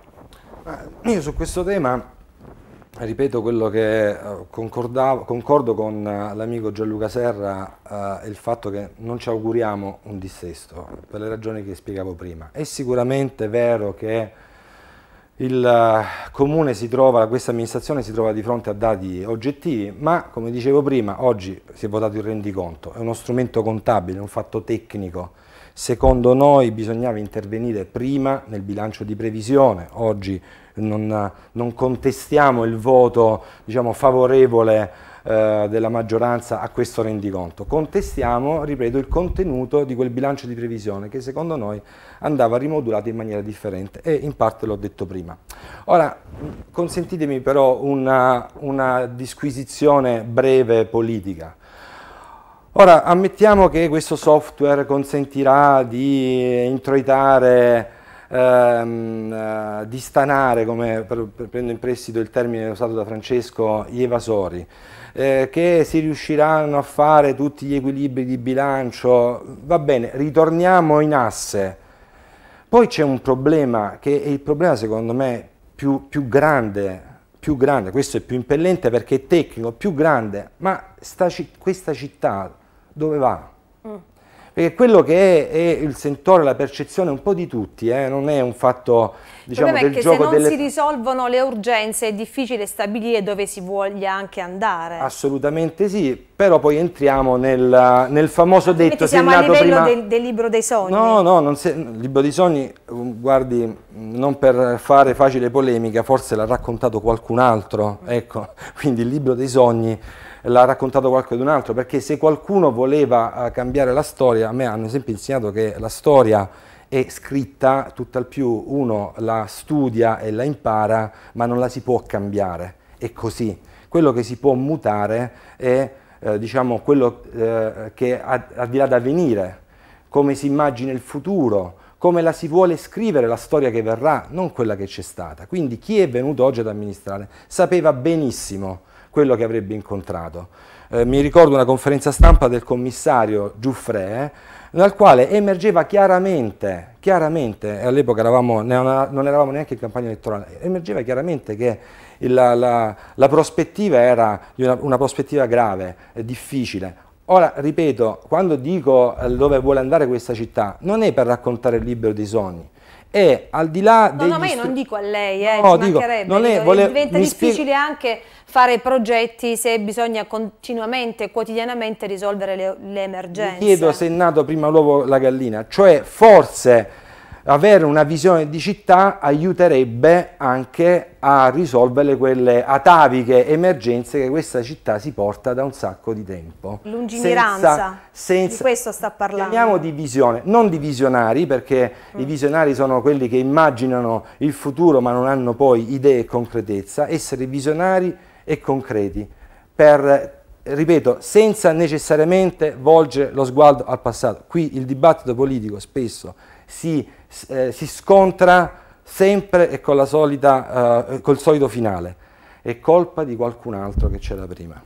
Io su questo tema ripeto quello che eh, concordo con eh, l'amico Gianluca Serra, eh, il fatto che non ci auguriamo un dissesto, per le ragioni che spiegavo prima. È sicuramente vero che il eh, comune si trova, questa amministrazione si trova di fronte a dati oggettivi, ma come dicevo prima, oggi si è votato il rendiconto, è uno strumento contabile, un fatto tecnico, Secondo noi bisognava intervenire prima nel bilancio di previsione, oggi non, non contestiamo il voto diciamo, favorevole eh, della maggioranza a questo rendiconto, contestiamo, ripeto, il contenuto di quel bilancio di previsione che secondo noi andava rimodulato in maniera differente e in parte l'ho detto prima. Ora, consentitemi però una, una disquisizione breve politica. Ora, ammettiamo che questo software consentirà di introitare, ehm, eh, di stanare, come prendo in prestito il termine usato da Francesco, gli evasori, eh, che si riusciranno a fare tutti gli equilibri di bilancio. Va bene, ritorniamo in asse. Poi c'è un problema che è il problema secondo me più, più grande più grande, questo è più impellente perché è tecnico, più grande, ma sta, questa città dove va. Mm. Perché quello che è, è, il sentore, la percezione un po' di tutti, eh, non è un fatto diciamo, del gioco se non delle... si risolvono le urgenze è difficile stabilire dove si voglia anche andare. Assolutamente sì, però poi entriamo nel, nel famoso detto... Metti siamo a livello prima... del, del, libro dei sogni. No, no, se... il libro dei sogni, mm, guardi, non per fare facile polemica, forse l'ha raccontato qualcun altro, ecco, quindi il libro dei sogni l'ha raccontato qualcun altro, perché se qualcuno voleva eh, cambiare la storia, a me hanno sempre insegnato che la storia è scritta, tutt'al più uno la studia e la impara, ma non la si può cambiare, è così. Quello che si può mutare è eh, diciamo, quello eh, che al di là da venire, come si immagina il futuro, come la si vuole scrivere la storia che verrà, non quella che c'è stata. Quindi chi è venuto oggi ad amministrare sapeva benissimo quello che avrebbe incontrato. Eh, mi ricordo una conferenza stampa del commissario Giuffre, dal quale emergeva chiaramente, chiaramente all'epoca non eravamo neanche in campagna elettorale, emergeva chiaramente che la, la, la prospettiva era una, una prospettiva grave, eh, difficile, Ora, ripeto, quando dico eh, dove vuole andare questa città, non è per raccontare il libro dei sogni, e al di là dei... No, no, ma io non dico a lei, eh, no, dico, non è, vole... diventa difficile anche fare progetti se bisogna continuamente, quotidianamente risolvere le, le emergenze. Mi chiedo se è nato prima l'uovo o la gallina, cioè forse avere una visione di città aiuterebbe anche a risolvere quelle ataviche emergenze che questa città si porta da un sacco di tempo. Lungimiranza, senza, senza, di questo sta parlando. Parliamo di visione, non di visionari perché mm. i visionari sono quelli che immaginano il futuro ma non hanno poi idee e concretezza, essere visionari e concreti per ripeto, senza necessariamente volgere lo sguardo al passato. Qui il dibattito politico spesso si eh, si scontra sempre e con solita, eh, col solito finale. È colpa di qualcun altro che c'era prima.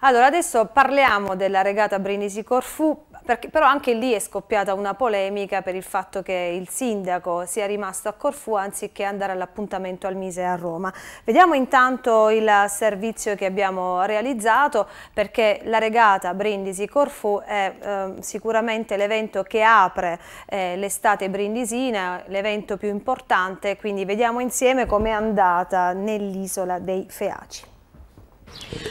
Allora, adesso parliamo della regata Brindisi-Corfù, perché, però anche lì è scoppiata una polemica per il fatto che il sindaco sia rimasto a Corfu anziché andare all'appuntamento al Mise a Roma. Vediamo intanto il servizio che abbiamo realizzato perché la regata Brindisi-Corfu è eh, sicuramente l'evento che apre eh, l'estate brindisina, l'evento più importante, quindi vediamo insieme com'è andata nell'isola dei Feaci.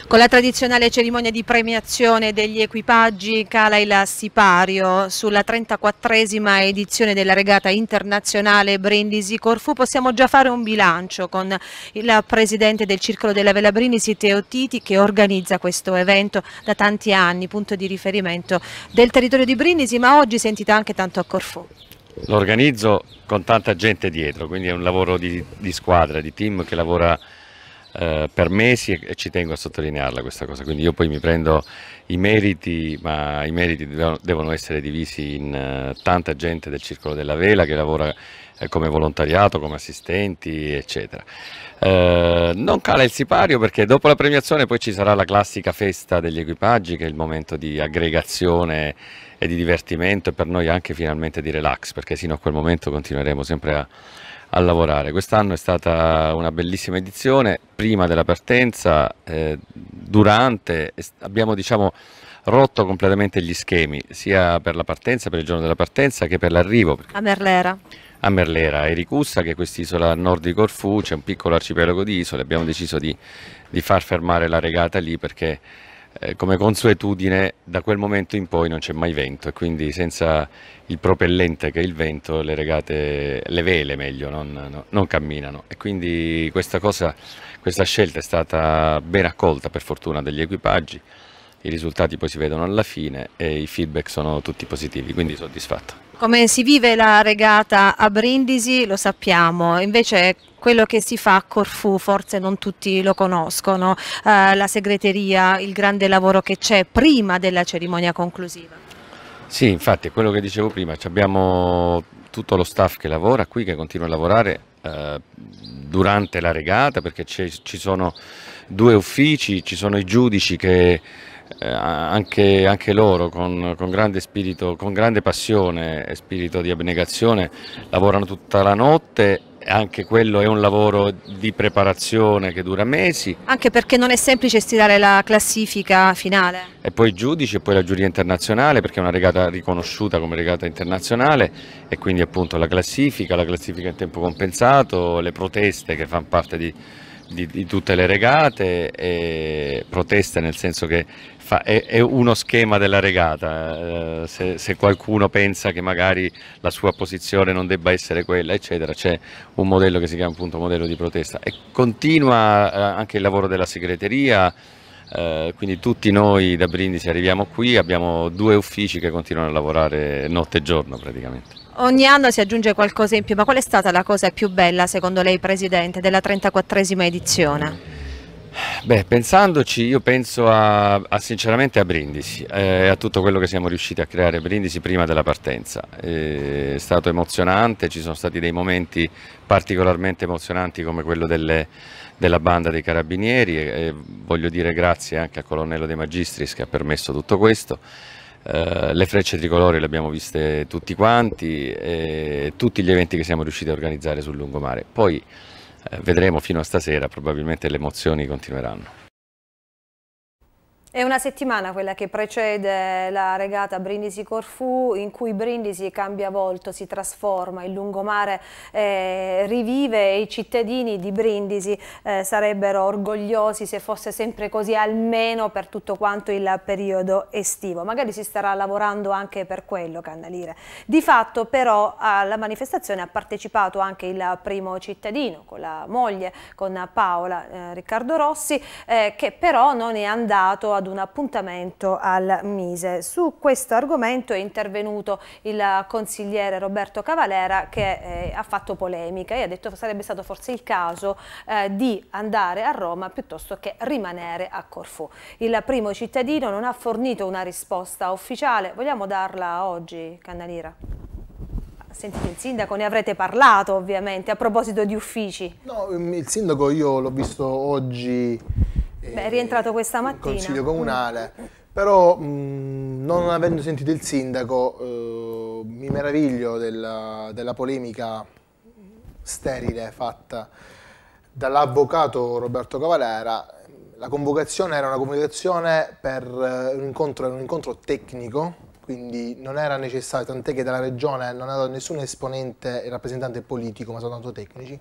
Con la tradizionale cerimonia di premiazione degli equipaggi cala il sipario sulla 34esima edizione della regata internazionale Brindisi Corfu possiamo già fare un bilancio con il presidente del circolo della Vela Brindisi Teo Titi che organizza questo evento da tanti anni, punto di riferimento del territorio di Brindisi ma oggi sentita anche tanto a Corfu. L'organizzo con tanta gente dietro, quindi è un lavoro di, di squadra, di team che lavora eh, per mesi e, ci tengo a sottolinearla questa cosa, quindi io poi mi prendo i meriti, ma i meriti devono, essere divisi in eh, tanta gente del Circolo della Vela che lavora eh, come volontariato, come assistenti, eccetera. non cala il sipario perché dopo la premiazione poi ci sarà la classica festa degli equipaggi che è il momento di aggregazione e di divertimento e per noi anche finalmente di relax perché sino a quel momento continueremo sempre a a lavorare. Quest'anno è stata una bellissima edizione, prima della partenza, eh, durante, abbiamo diciamo, rotto completamente gli schemi, sia per la partenza, per il giorno della partenza, che per l'arrivo. A Merlera. A Merlera, a Ericussa, che è quest'isola a nord di Corfù, c'è un piccolo arcipelago di isole, abbiamo deciso di, di far fermare la regata lì perché eh, come consuetudine da quel momento in poi non c'è mai vento e quindi senza il propellente che è il vento le regate, le vele meglio, non, no, non camminano e quindi questa, cosa, questa scelta è stata ben accolta per fortuna dagli equipaggi, i risultati poi si vedono alla fine e i feedback sono tutti positivi, quindi soddisfatto. Come si vive la regata a Brindisi lo sappiamo, invece quello che si fa a Corfù forse non tutti lo conoscono, eh, la segreteria, il grande lavoro che c'è prima della cerimonia conclusiva. Sì, infatti, è quello che dicevo prima, abbiamo tutto lo staff che lavora qui, che continua a lavorare eh, durante la regata, perché ci sono due uffici, ci sono i giudici che eh, anche, anche, loro con, con, grande spirito, con grande passione e spirito di abnegazione lavorano tutta la notte anche quello è un lavoro di preparazione che dura mesi. Anche perché non è semplice stilare la classifica finale. E poi i giudici e poi la giuria internazionale perché è una regata riconosciuta come regata internazionale e quindi appunto la classifica, la classifica in tempo compensato, le proteste che fanno parte di, di, di tutte le regate e protesta nel senso che fa, è, è, uno schema della regata, eh, se, se, qualcuno pensa che magari la sua posizione non debba essere quella eccetera, c'è un modello che si chiama appunto modello di protesta e continua eh, anche il lavoro della segreteria, Uh, quindi tutti noi da Brindisi arriviamo qui, abbiamo due uffici che continuano a lavorare notte e giorno praticamente. Ogni anno si aggiunge qualcosa in più, ma qual è stata la cosa più bella secondo lei Presidente della 34esima edizione? Beh, pensandoci, io penso a, a sinceramente a Brindisi eh, e eh, a tutto quello che siamo riusciti a creare a Brindisi prima della partenza. Eh, è stato emozionante, ci sono stati dei momenti particolarmente emozionanti come quello delle, della banda dei carabinieri e, e voglio dire grazie anche al colonnello De Magistris che ha permesso tutto questo. Eh, le frecce tricolori le abbiamo viste tutti quanti, e tutti gli eventi che siamo riusciti a organizzare sul lungomare. Poi uh, vedremo fino a stasera, probabilmente le emozioni continueranno. È una settimana quella che precede la regata Brindisi-Corfù in cui Brindisi cambia volto, si trasforma, il lungomare eh, rivive e i cittadini di Brindisi eh, sarebbero orgogliosi se fosse sempre così almeno per tutto quanto il periodo estivo. Magari si starà lavorando anche per quello, Cannalire. Di fatto però alla manifestazione ha partecipato anche il primo cittadino con la moglie, con Paola eh, Riccardo Rossi, eh, che però non è andato a ad un appuntamento al Mise. Su questo argomento è intervenuto il consigliere Roberto Cavalera che eh, ha fatto polemica e ha detto che sarebbe stato forse il caso eh, di andare a Roma piuttosto che rimanere a Corfù. Il primo cittadino non ha fornito una risposta ufficiale, vogliamo darla oggi Cannalira? Sentite il sindaco, ne avrete parlato ovviamente a proposito di uffici. No, il sindaco io l'ho visto oggi eh, Beh, è rientrato questa mattina. Consiglio comunale. Mm. Però mh, mm, non avendo sentito il sindaco eh, mi meraviglio della, della polemica sterile fatta dall'avvocato Roberto Cavalera. La convocazione era una convocazione per eh, un incontro, un incontro tecnico, quindi non era necessario, tant'è che dalla regione non era nessun esponente e rappresentante politico, ma soltanto tecnici.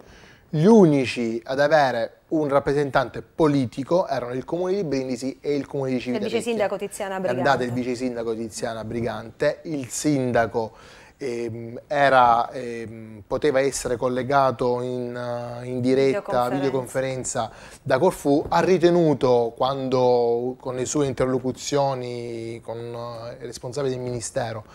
Gli unici ad avere un rappresentante politico erano il comune di Brindisi e il comune di Civitavecchia. Il vice sindaco Tiziana Brigante. Andate il vice sindaco Tiziana Brigante, il sindaco ehm, era, ehm, poteva essere collegato in, eh, in diretta, videoconferenza. videoconferenza da Corfù, ha ritenuto quando con le sue interlocuzioni con eh, il responsabile del ministero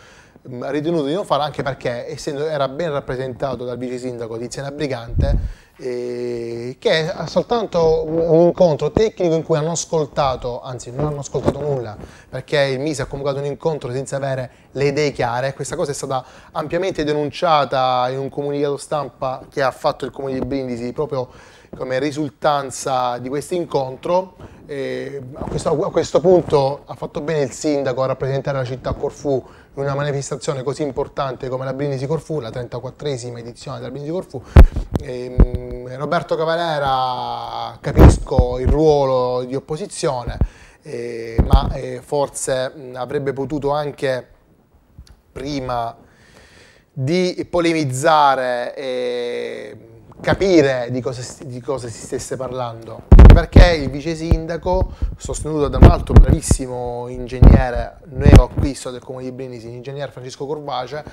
ritenuto di non farlo anche perché essendo, era ben rappresentato dal vice sindaco Tiziana Brigante eh, che ha soltanto un incontro tecnico in cui hanno ascoltato, anzi non hanno ascoltato nulla, perché il MISE ha convocato un incontro senza avere le idee chiare. Questa cosa è stata ampiamente denunciata in un comunicato stampa che ha fatto il Comune di Brindisi proprio come risultanza di questo incontro. Eh, a, questo, a questo punto ha fatto bene il sindaco a rappresentare la città a Corfù in una manifestazione così importante come la Brindisi Corfu, la 34esima edizione della Brindisi Corfu. E, ehm, Roberto Cavalera, capisco il ruolo di opposizione, eh, ma eh, forse avrebbe potuto anche prima di polemizzare e eh, capire di cosa, di cosa, si stesse parlando, perché il vice sindaco, sostenuto da un altro bravissimo ingegnere neo acquisto del comune di Brindisi, l'ingegner Francesco Corvace,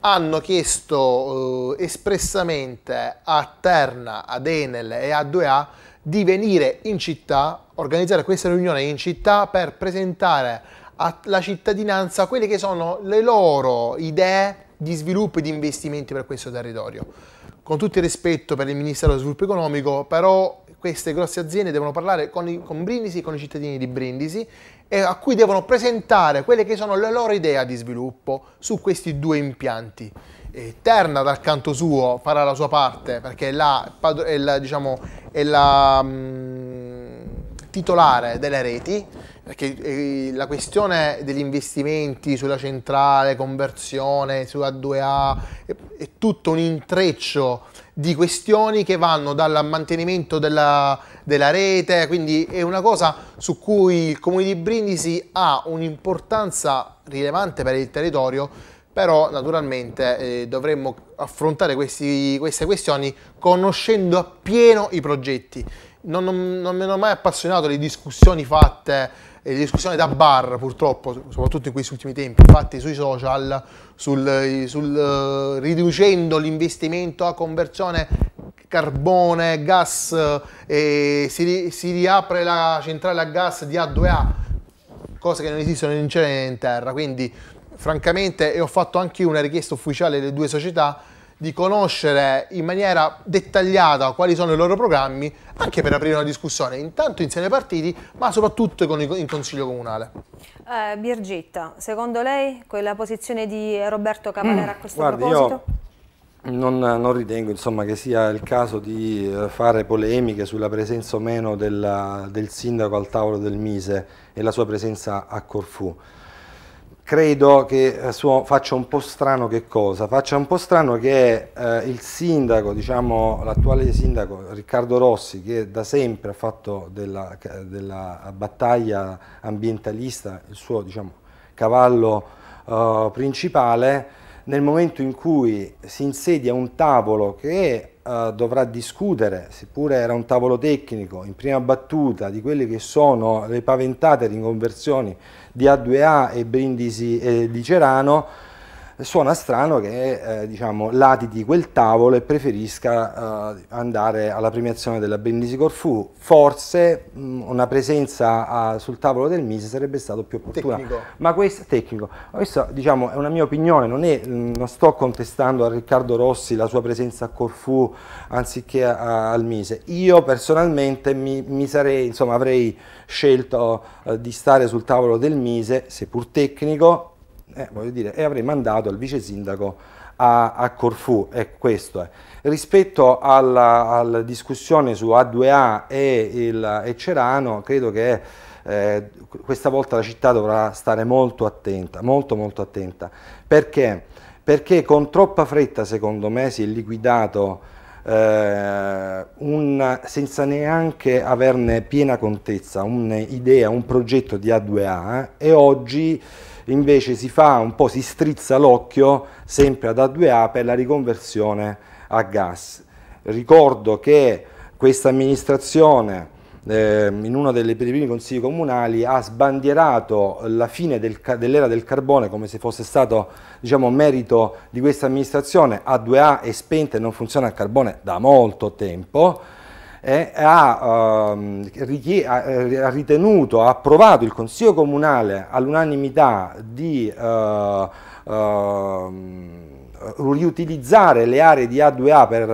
hanno chiesto eh, espressamente a Terna, ad Enel e a 2A di venire in città, organizzare questa riunione in città per presentare alla cittadinanza quelle che sono le loro idee di sviluppo e di investimenti per questo territorio con tutto il rispetto per il Ministero dello Sviluppo Economico, però queste grosse aziende devono parlare con, i, con Brindisi, con i cittadini di Brindisi e a cui devono presentare quelle che sono le loro idee di sviluppo su questi due impianti. E Terna dal canto suo farà la sua parte perché là, è la, diciamo, è la mh, mm, titolare delle reti, perché eh, la questione degli investimenti sulla centrale, conversione, sulla 2A, è, tutto un intreccio di questioni che vanno dal mantenimento della, della, rete, quindi è una cosa su cui il comune di Brindisi ha un'importanza rilevante per il territorio, però naturalmente eh, dovremmo affrontare questi, queste questioni conoscendo appieno i progetti non, non, non mi hanno mai appassionato le discussioni fatte, eh, le discussioni da bar purtroppo, soprattutto in questi ultimi tempi, fatte sui social, sul, eh, sul, eh, riducendo l'investimento a conversione carbone, gas, e si, si riapre la centrale a gas di A2A, cose che non esistono in cielo e in terra, quindi francamente e ho fatto anche una richiesta ufficiale alle due società di conoscere in maniera dettagliata quali sono i loro programmi, anche per aprire una discussione intanto insieme ai partiti, ma soprattutto con il Consiglio Comunale. Eh, Birgitta, secondo lei quella posizione di Roberto Cavalera mm, a questo guardi, proposito? Non, non, ritengo insomma, che sia il caso di eh, fare polemiche sulla presenza o meno della, del sindaco al tavolo del Mise e la sua presenza a Corfù credo che eh, suo, faccia un po' strano che cosa? Faccia un po' strano che eh, il sindaco, diciamo l'attuale sindaco Riccardo Rossi, che da sempre ha fatto della, della battaglia ambientalista il suo diciamo, cavallo eh, principale, nel momento in cui si insedia un tavolo che eh, dovrà discutere, seppure era un tavolo tecnico, in prima battuta di quelle che sono le paventate riconversioni di A2A e Brindisi e di Cerano, suona strano che eh, diciamo, l'Atiti quel tavolo e preferisca eh, andare alla premiazione della Bendisi Corfu. Forse mh, una presenza a, sul tavolo del Mise sarebbe stato più opportuna. Tecnico. Ma questo, tecnico. questo diciamo, è una mia opinione, non, è, non, sto contestando a Riccardo Rossi la sua presenza a Corfu anziché a, a, al Mise. Io personalmente mi, mi sarei, insomma, avrei scelto eh, di stare sul tavolo del Mise, seppur tecnico, eh, dire, e avrei mandato il vice sindaco a, a Corfù, eh, questo è. Rispetto alla, alla, discussione su A2A e, il, e Cerano, credo che eh, questa volta la città dovrà stare molto attenta, molto molto attenta, perché? Perché con troppa fretta secondo me si è liquidato eh, un, senza neanche averne piena contezza, un'idea, un progetto di A2A eh, e oggi invece si fa un po', si strizza l'occhio sempre ad A2A per la riconversione a gas. Ricordo che questa amministrazione eh, in uno dei primi consigli comunali ha sbandierato la fine del, dell'era del carbone come se fosse stato diciamo, merito di questa amministrazione, A2A è spenta e non funziona a carbone da molto tempo, eh, ha, eh, ha, ritenuto, ha approvato il Consiglio Comunale all'unanimità di eh, ehm, riutilizzare le aree di A2A per eh,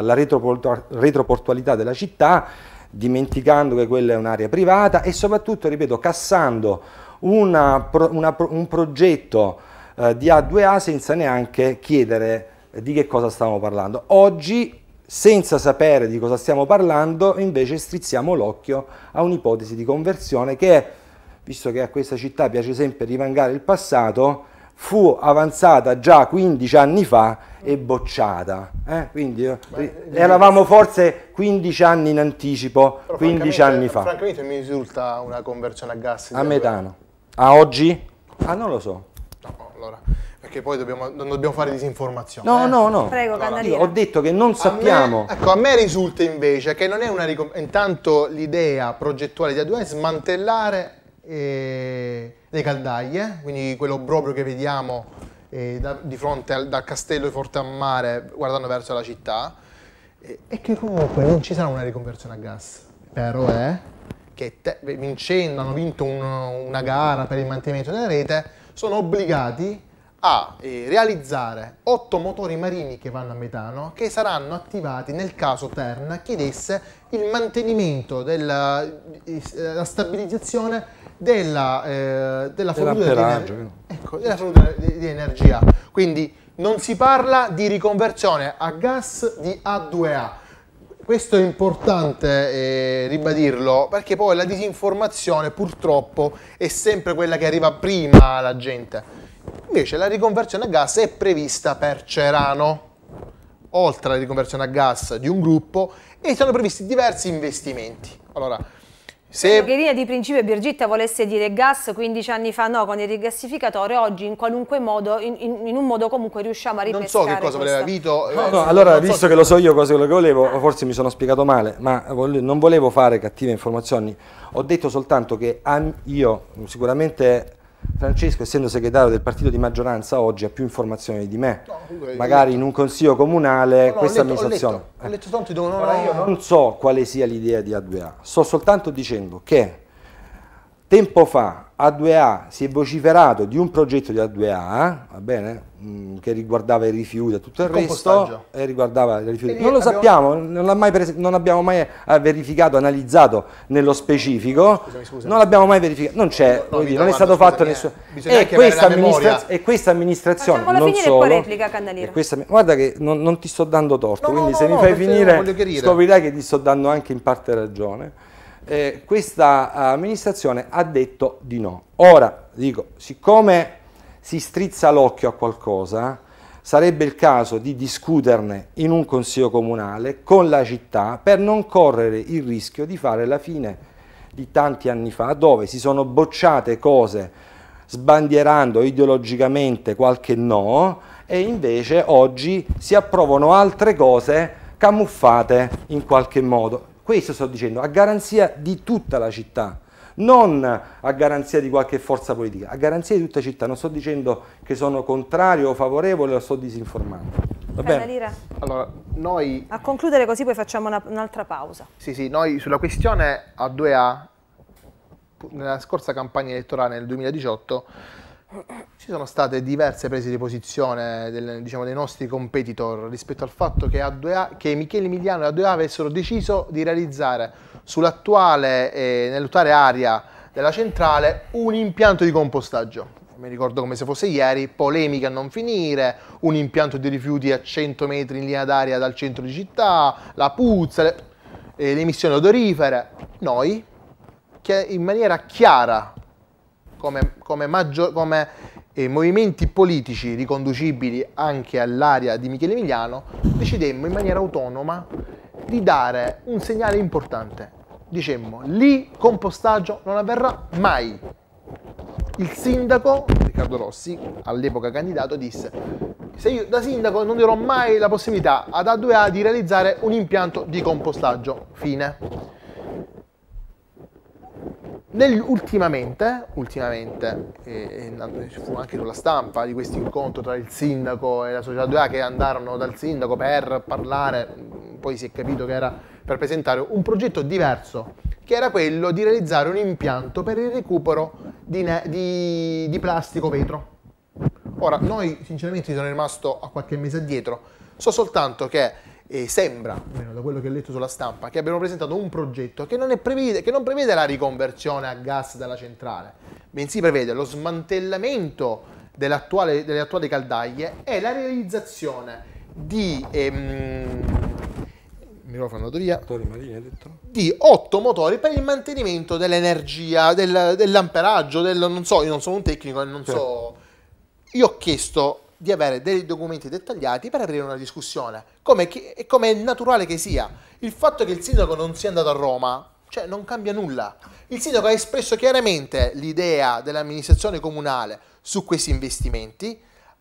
la retroportualità della città, dimenticando che quella è un'area privata e soprattutto, ripeto, cassando una, una, un progetto eh, di A2A senza neanche chiedere di che cosa stavamo parlando. Oggi senza sapere di cosa stiamo parlando, invece strizziamo l'occhio a un'ipotesi di conversione che, visto che a questa città piace sempre rivangare il passato, fu avanzata già 15 anni fa e bocciata. Eh? Quindi eh, Beh, eravamo forse 15 anni in anticipo, 15 anni fa. Francamente mi risulta una conversione a gas. A metano. A oggi? Ah, non lo so. No, allora... Perché poi dobbiamo, non dobbiamo fare disinformazione. No, eh? no, no. Prego, no, Ho detto che non sappiamo. A me, ecco, a me risulta invece che non è una ricompensa. Intanto l'idea progettuale di A2 è smantellare eh, le caldaie, quindi quello proprio che vediamo eh, da, di fronte al, dal castello di Forte Forteammare guardando verso la città, e che comunque non ci sarà una riconversione a gas. Però è che vincendo hanno vinto un, una gara per il mantenimento della rete, sono obbligati a eh, realizzare otto motori marini che vanno a metano che saranno attivati nel caso Terna chiedesse il mantenimento della eh, stabilizzazione della, eh, della fornitura di, ecco, di, di energia. Quindi non si parla di riconversione a gas di A2A. Questo è importante eh, ribadirlo perché poi la disinformazione purtroppo è sempre quella che arriva prima alla gente. Invece la riconversione a gas è prevista per Cerano, oltre alla riconversione a gas di un gruppo, e sono previsti diversi investimenti. Allora, se che linea di principio Birgitta volesse dire gas 15 anni fa no con il rigassificatore, oggi in qualunque modo, in, in un modo comunque riusciamo a ripescare Non so che cosa voleva Vito. Eh, no, no, allora, so visto che lo so io cosa che volevo, forse mi sono spiegato male, ma non volevo fare cattive informazioni. Ho detto soltanto che io sicuramente Francesco, essendo segretario del partito di maggioranza, oggi ha più informazioni di me. No, Magari in un consiglio comunale no, no, questa amministrazione. Ecco. non so quale sia l'idea di A2A, sto soltanto dicendo che tempo fa a2A si è vociferato di un progetto di A2A, eh, va bene, mm, che riguardava i rifiuti e tutto il, il resto, e riguardava i rifiuti. Quindi non lo abbiamo... sappiamo, non, pres... non, abbiamo mai eh, verificato, analizzato nello specifico, scusami, scusami. non l'abbiamo mai verificato, non c'è, no, no, dire, non è stato fatto eh, nessuno. E questa, amministra... e questa amministrazione, Facciamola non solo, replica, questa... guarda che non, non, ti sto dando torto, no, quindi se mi fai finire scoprirai che ti sto dando anche in parte ragione eh, questa eh, amministrazione ha detto di no. Ora, dico, siccome si strizza l'occhio a qualcosa, sarebbe il caso di discuterne in un consiglio comunale con la città per non correre il rischio di fare la fine di tanti anni fa, dove si sono bocciate cose sbandierando ideologicamente qualche no e invece oggi si approvano altre cose camuffate in qualche modo. Questo sto dicendo, a garanzia di tutta la città, non a garanzia di qualche forza politica, a garanzia di tutta la città. Non sto dicendo che sono contrario o favorevole, lo sto disinformando. Allora, noi... A concludere così poi facciamo un'altra pausa. Sì, sì, noi sulla questione A2A, nella scorsa campagna elettorale nel 2018, ci sono state diverse prese di posizione del, diciamo, dei nostri competitor rispetto al fatto che, A2A, che Michele Emiliano e A2A avessero deciso di realizzare sull'attuale e nell'attuale area della centrale un impianto di compostaggio. Mi ricordo come se fosse ieri, polemica a non finire, un impianto di rifiuti a 100 metri in linea d'aria dal centro di città, la puzza, le, eh, le emissioni odorifere. Noi, in maniera chiara come, come, maggior, come eh, movimenti politici riconducibili anche all'area di Michele Emiliano, decidemmo in maniera autonoma di dare un segnale importante. Dicemmo, lì compostaggio non avverrà mai. Il sindaco, Riccardo Rossi, all'epoca candidato, disse se io da sindaco non darò mai la possibilità ad A2A di realizzare un impianto di compostaggio. Fine ultimamente, ultimamente e, e, ci fu anche sulla stampa di questo incontro tra il sindaco e la società 2A che andarono dal sindaco per parlare, poi si è capito che era per presentare un progetto diverso, che era quello di realizzare un impianto per il recupero di, di, di plastico vetro. Ora, noi sinceramente sono rimasto a qualche mese addietro, so soltanto che eh, sembra, almeno da quello che ho letto sulla stampa, che abbiano presentato un progetto che non, è prevede, che non prevede la riconversione a gas dalla centrale, bensì prevede lo smantellamento dell'attuale, delle attuali caldaie e la realizzazione di ehm, via, di 8 motori per il mantenimento dell'energia, del, dell'amperaggio, del, non so, io non sono un tecnico e non sì. Certo. so... Io ho chiesto di avere dei documenti dettagliati per aprire una discussione, come, che, come è naturale che sia. Il fatto che il sindaco non sia andato a Roma, cioè non cambia nulla. Il sindaco ha espresso chiaramente l'idea dell'amministrazione comunale su questi investimenti,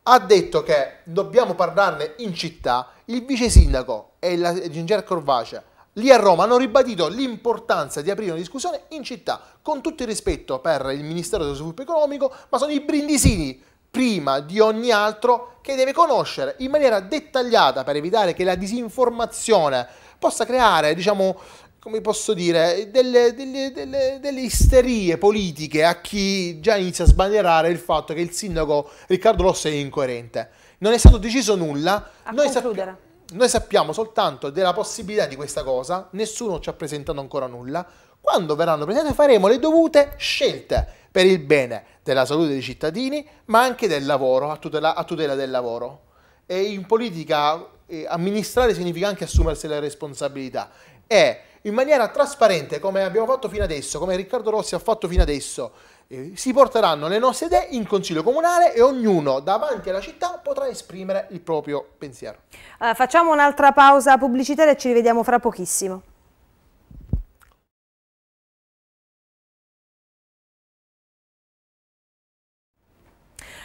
ha detto che dobbiamo parlarne in città, il vice sindaco e il Ginger Corvace lì a Roma hanno ribadito l'importanza di aprire una discussione in città, con tutto il rispetto per il Ministero dello Sviluppo Economico, ma sono i brindisini prima di ogni altro che deve conoscere in maniera dettagliata per evitare che la disinformazione possa creare, diciamo, come posso dire, delle, delle, delle, delle, isterie politiche a chi già inizia a sbandierare il fatto che il sindaco Riccardo Rosso è incoerente. Non è stato deciso nulla. A noi, sappi noi sappiamo soltanto della possibilità di questa cosa, nessuno ci ha presentato ancora nulla. Quando verranno presentate faremo le dovute scelte per il bene della salute dei cittadini, ma anche del lavoro, a tutela, a tutela del lavoro. E in politica eh, amministrare significa anche assumersi le responsabilità e in maniera trasparente, come abbiamo fatto fino adesso, come Riccardo Rossi ha fatto fino adesso, eh, si porteranno le nostre idee in consiglio comunale e ognuno davanti alla città potrà esprimere il proprio pensiero. Uh, facciamo un'altra pausa pubblicitaria e ci rivediamo fra pochissimo.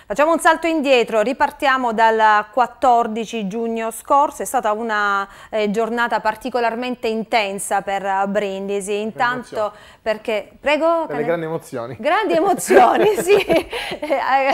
Facciamo un salto indietro, ripartiamo dal 14 giugno scorso, è stata una eh, giornata particolarmente intensa per eh, Brindisi, intanto perché... Prego? Per le grandi emozioni. Grandi emozioni, sì, eh,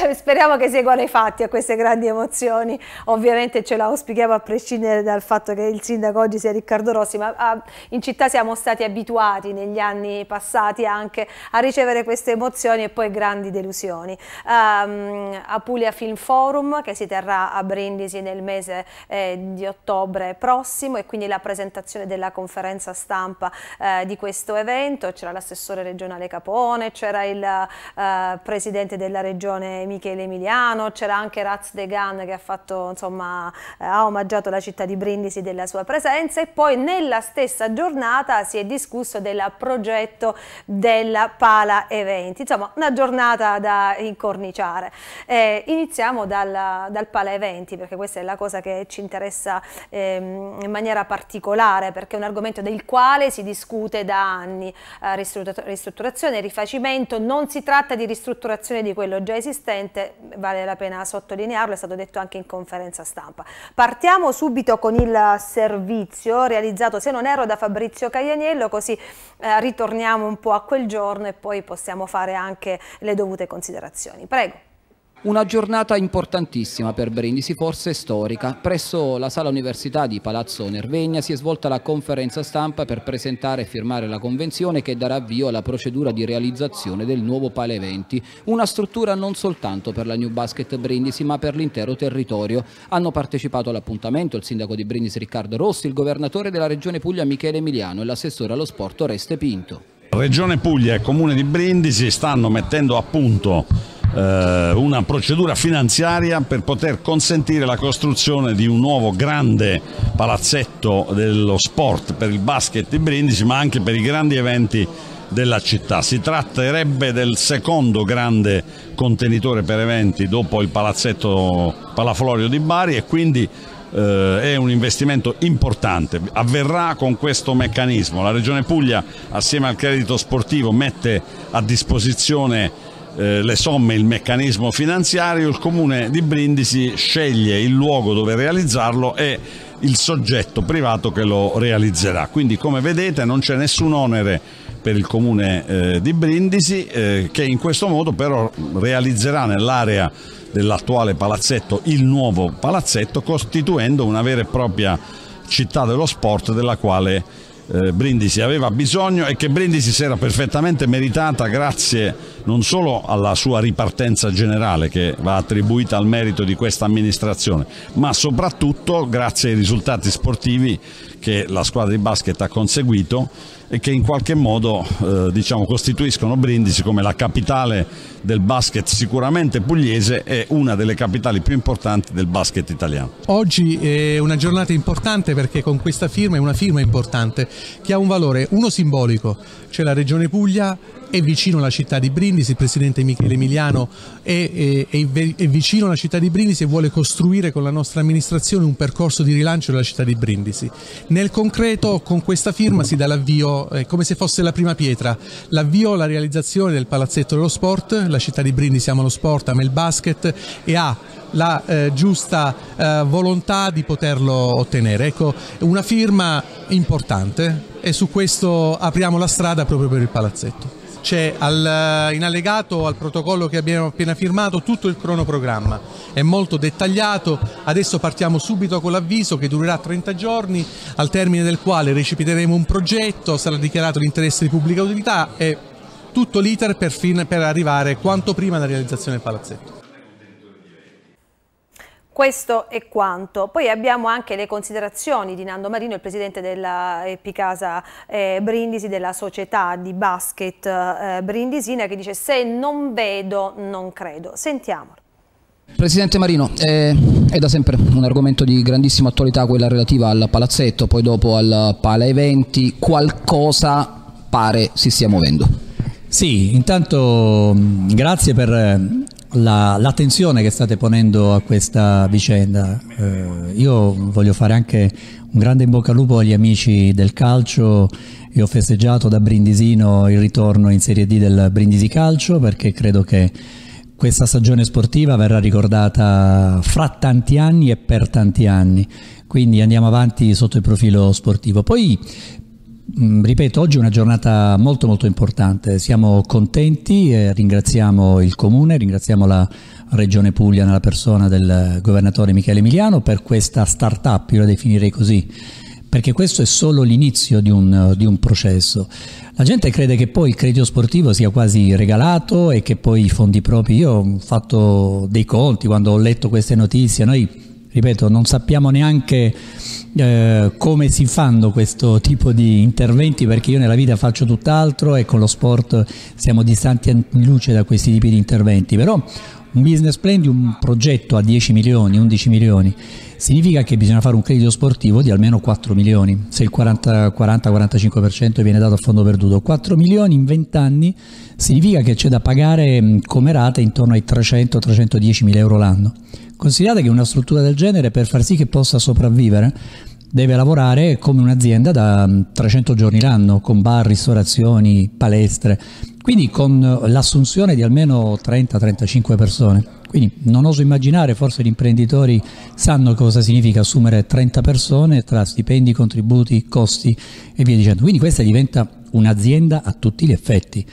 eh, speriamo che seguano i fatti a queste grandi emozioni, ovviamente ce la auspichiamo a prescindere dal fatto che il sindaco oggi sia Riccardo Rossi, ma a, ah, in città siamo stati abituati negli anni passati anche a ricevere queste emozioni e poi grandi delusioni. Um, Apulia Film Forum che si terrà a Brindisi nel mese eh, di ottobre prossimo e quindi la presentazione della conferenza stampa eh, di questo evento. C'era l'assessore regionale Capone, c'era il eh, presidente della regione Michele Emiliano, c'era anche Raz Degan che ha, fatto, insomma, ha omaggiato la città di Brindisi della sua presenza e poi nella stessa giornata si è discusso del progetto della Pala Eventi. Insomma, una giornata da incorniciare. Eh, iniziamo dalla, dal pala eventi perché questa è la cosa che ci interessa ehm, in maniera particolare perché è un argomento del quale si discute da anni. Eh, ristrutturazione, rifacimento, non si tratta di ristrutturazione di quello già esistente, vale la pena sottolinearlo, è stato detto anche in conferenza stampa. Partiamo subito con il servizio realizzato, se non erro, da Fabrizio Caglianiello, così eh, ritorniamo un po' a quel giorno e poi possiamo fare anche le dovute considerazioni. Prego. Una giornata importantissima per Brindisi, forse storica. Presso la sala università di Palazzo Nervegna si è svolta la conferenza stampa per presentare e firmare la convenzione che darà avvio alla procedura di realizzazione del nuovo Pale 20. una struttura non soltanto per la New Basket Brindisi ma per l'intero territorio. Hanno partecipato all'appuntamento il sindaco di Brindisi Riccardo Rossi, il governatore della regione Puglia Michele Emiliano e l'assessore allo sport Oreste Pinto. Regione Puglia e Comune di Brindisi stanno mettendo a punto eh, una procedura finanziaria per poter consentire la costruzione di un nuovo grande palazzetto dello sport per il basket di Brindisi ma anche per i grandi eventi della città. Si tratterebbe del secondo grande contenitore per eventi dopo il palazzetto Palaflorio di Bari e quindi eh, è un investimento importante, avverrà con questo meccanismo. La Regione Puglia assieme al credito sportivo mette a disposizione eh, le somme, il meccanismo finanziario, il comune di Brindisi sceglie il luogo dove realizzarlo e il soggetto privato che lo realizzerà. Quindi come vedete non c'è nessun onere per il comune eh, di Brindisi eh, che in questo modo però realizzerà nell'area dell'attuale palazzetto, il nuovo palazzetto, costituendo una vera e propria città dello sport della quale eh, Brindisi aveva bisogno e che Brindisi si era perfettamente meritata grazie non solo alla sua ripartenza generale che va attribuita al merito di questa amministrazione, ma soprattutto grazie ai risultati sportivi che la squadra di basket ha conseguito che in qualche modo eh, diciamo, costituiscono Brindisi come la capitale del basket sicuramente pugliese e una delle capitali più importanti del basket italiano. Oggi è una giornata importante perché con questa firma è una firma importante che ha un valore uno simbolico, cioè la Regione Puglia è vicino alla città di Brindisi, il presidente Michele Emiliano è, è, è, è, vicino alla città di Brindisi e vuole costruire con la nostra amministrazione un percorso di rilancio della città di Brindisi. Nel concreto con questa firma si dà l'avvio eh, come se fosse la prima pietra. L'avvio alla realizzazione del palazzetto dello sport, la città di Brindisi siamo lo sport, ama il basket e ha la eh, giusta eh, volontà di poterlo ottenere. Ecco, una firma importante e su questo apriamo la strada proprio per il palazzetto c'è al, eh, in allegato al protocollo che abbiamo appena firmato tutto il cronoprogramma, è molto dettagliato, adesso partiamo subito con l'avviso che durerà 30 giorni, al termine del quale recipiteremo un progetto, sarà dichiarato l'interesse di pubblica utilità e tutto l'iter per, per arrivare quanto prima alla realizzazione del palazzetto. Questo è quanto. Poi abbiamo anche le considerazioni di Nando Marino, il presidente della Epicasa eh, eh, Brindisi, della società di basket eh, brindisina, che dice se non vedo non credo. Sentiamolo. Presidente Marino, eh, è da sempre un argomento di grandissima attualità quella relativa al palazzetto, poi dopo al pala eventi, qualcosa pare si stia muovendo. Sì, intanto grazie per eh, la, l'attenzione che state ponendo a questa vicenda. Eh, io voglio fare anche un grande in bocca al lupo agli amici del calcio e ho festeggiato da Brindisino il ritorno in Serie D del Brindisi Calcio perché credo che questa stagione sportiva verrà ricordata fra tanti anni e per tanti anni quindi andiamo avanti sotto il profilo sportivo. Poi Mm, ripeto, oggi è una giornata molto molto importante, siamo contenti, eh, ringraziamo il Comune, ringraziamo la Regione Puglia nella persona del Governatore Michele Emiliano per questa start-up, io la definirei così, perché questo è solo l'inizio di un, di un, processo. La gente crede che poi il credito sportivo sia quasi regalato e che poi i fondi propri, io ho fatto dei conti quando ho letto queste notizie, noi ripeto, non sappiamo neanche eh, come si fanno questo tipo di interventi perché io nella vita faccio tutt'altro e con lo sport siamo distanti in luce da questi tipi di interventi, però un business plan di un progetto a 10 milioni, 11 milioni, significa che bisogna fare un credito sportivo di almeno 4 milioni, se il 40-45% viene dato a fondo perduto, 4 milioni in 20 anni significa che c'è da pagare come rate intorno ai 300-310 mila euro l'anno. Considerate che una struttura del genere per far sì che possa sopravvivere deve lavorare come un'azienda da 300 mm, giorni l'anno, con bar, ristorazioni, palestre, quindi con l'assunzione di almeno 30-35 persone. Quindi non oso immaginare, forse gli imprenditori sanno cosa significa assumere 30 persone tra stipendi, contributi, costi e via dicendo. Quindi questa diventa un'azienda a tutti gli effetti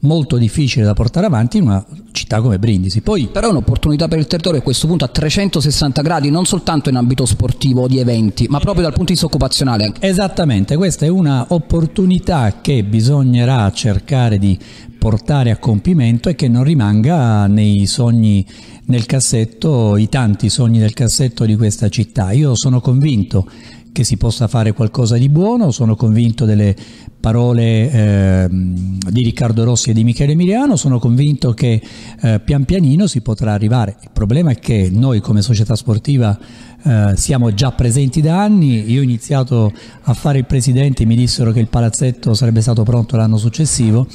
molto difficile da portare avanti in una città come Brindisi. Poi, Però è un'opportunità per il territorio a questo punto a 360 gradi, non soltanto in ambito sportivo o di eventi, ma proprio dal punto di vista occupazionale. Anche. Esattamente, questa è un'opportunità che bisognerà cercare di portare a compimento e che non rimanga nei sogni nel cassetto, i tanti sogni del cassetto di questa città. Io sono convinto che si possa fare qualcosa di buono, sono convinto delle parole eh, di Riccardo Rossi e di Michele Emiliano, sono convinto che eh, pian pianino si potrà arrivare. Il problema è che noi come società sportiva eh, siamo già presenti da anni, io ho iniziato a fare il presidente, mi dissero che il palazzetto sarebbe stato pronto l'anno successivo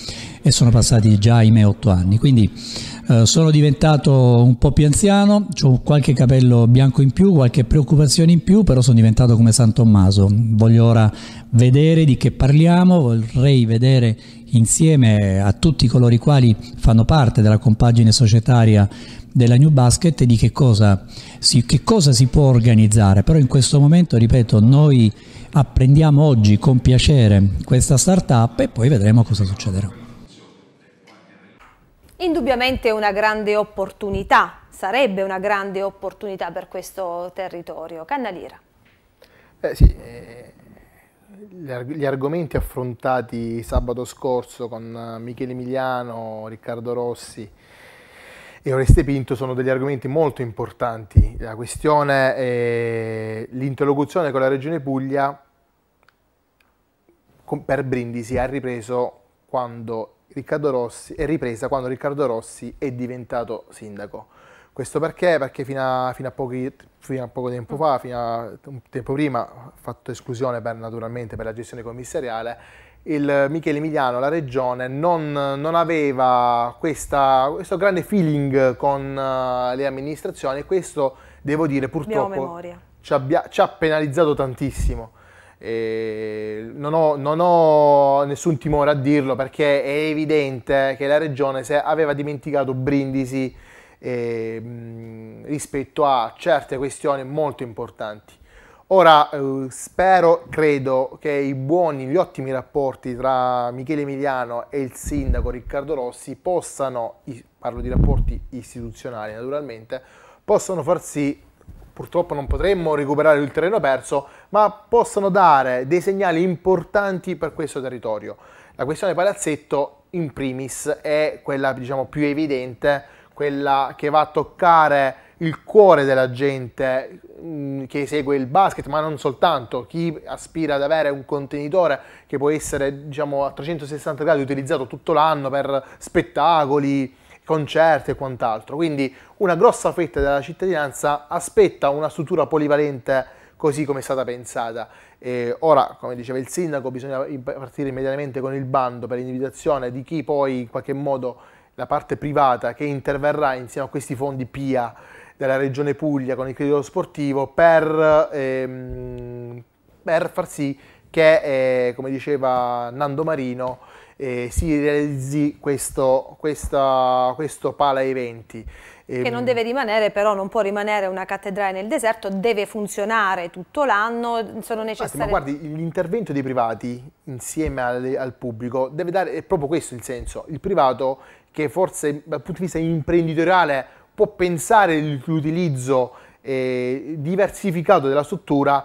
e sono passati già i miei otto anni, quindi eh, sono diventato un po' più anziano, ho qualche capello bianco in più, qualche preoccupazione in più, però sono diventato come San Tommaso, voglio ora vedere di che parliamo, vorrei vedere insieme a tutti coloro i quali fanno parte della compagine societaria della New Basket di che cosa, si, che cosa si può organizzare. Però in questo momento, ripeto, noi apprendiamo oggi con piacere questa startup e poi vedremo cosa succederà. Indubbiamente una grande opportunità, sarebbe una grande opportunità per questo territorio. Cannaliera. Eh sì, eh, gli argomenti affrontati sabato scorso con eh, Michele Emiliano, Riccardo Rossi e Oreste Pinto sono degli argomenti molto importanti. La questione è l'interlocuzione con la Regione Puglia per Brindisi ha ripreso quando Riccardo Rossi, è ripresa quando Riccardo Rossi è diventato sindaco. Questo perché? Perché fino a, fino a, pochi, fino a poco tempo mm. fa, fino a un tempo prima, ha fatto esclusione per, naturalmente per la gestione commissariale, il Michele Emiliano, la regione, non, non aveva questa, questo grande feeling con eh, le amministrazioni e questo, devo dire, purtroppo ci, abbia, ci, ha penalizzato tantissimo. Non ho, non, ho, nessun timore a dirlo perché è evidente che la regione se aveva dimenticato Brindisi eh, rispetto a certe questioni molto importanti. Ora eh, spero, credo che i buoni, gli ottimi rapporti tra Michele Emiliano e il sindaco Riccardo Rossi possano, parlo di rapporti istituzionali naturalmente, possano far sì purtroppo non potremmo recuperare il terreno perso, ma possano dare dei segnali importanti per questo territorio. La questione palazzetto in primis è quella diciamo, più evidente quella che va a toccare il cuore della gente mm, che segue il basket, ma non soltanto, chi aspira ad avere un contenitore che può essere diciamo, a 360 gradi utilizzato tutto l'anno per spettacoli, concerti e quant'altro. Quindi una grossa fetta della cittadinanza aspetta una struttura polivalente così come è stata pensata. Eh, ora, come diceva il sindaco, bisogna partire immediatamente con il bando per l'individuazione di chi poi in qualche modo la parte privata che interverrà insieme a questi fondi PIA della Regione Puglia con il credito sportivo per, ehm, per far sì che, eh, come diceva Nando Marino, eh, si realizzi questo, questa, questo pala eventi. Che non ehm, deve rimanere, però non può rimanere una cattedrale nel deserto, deve funzionare tutto l'anno, sono necessari... Ma guardi, l'intervento dei privati insieme al, al pubblico deve dare, è proprio questo il senso, il privato che forse dal punto di vista imprenditoriale può pensare l'utilizzo eh, diversificato della struttura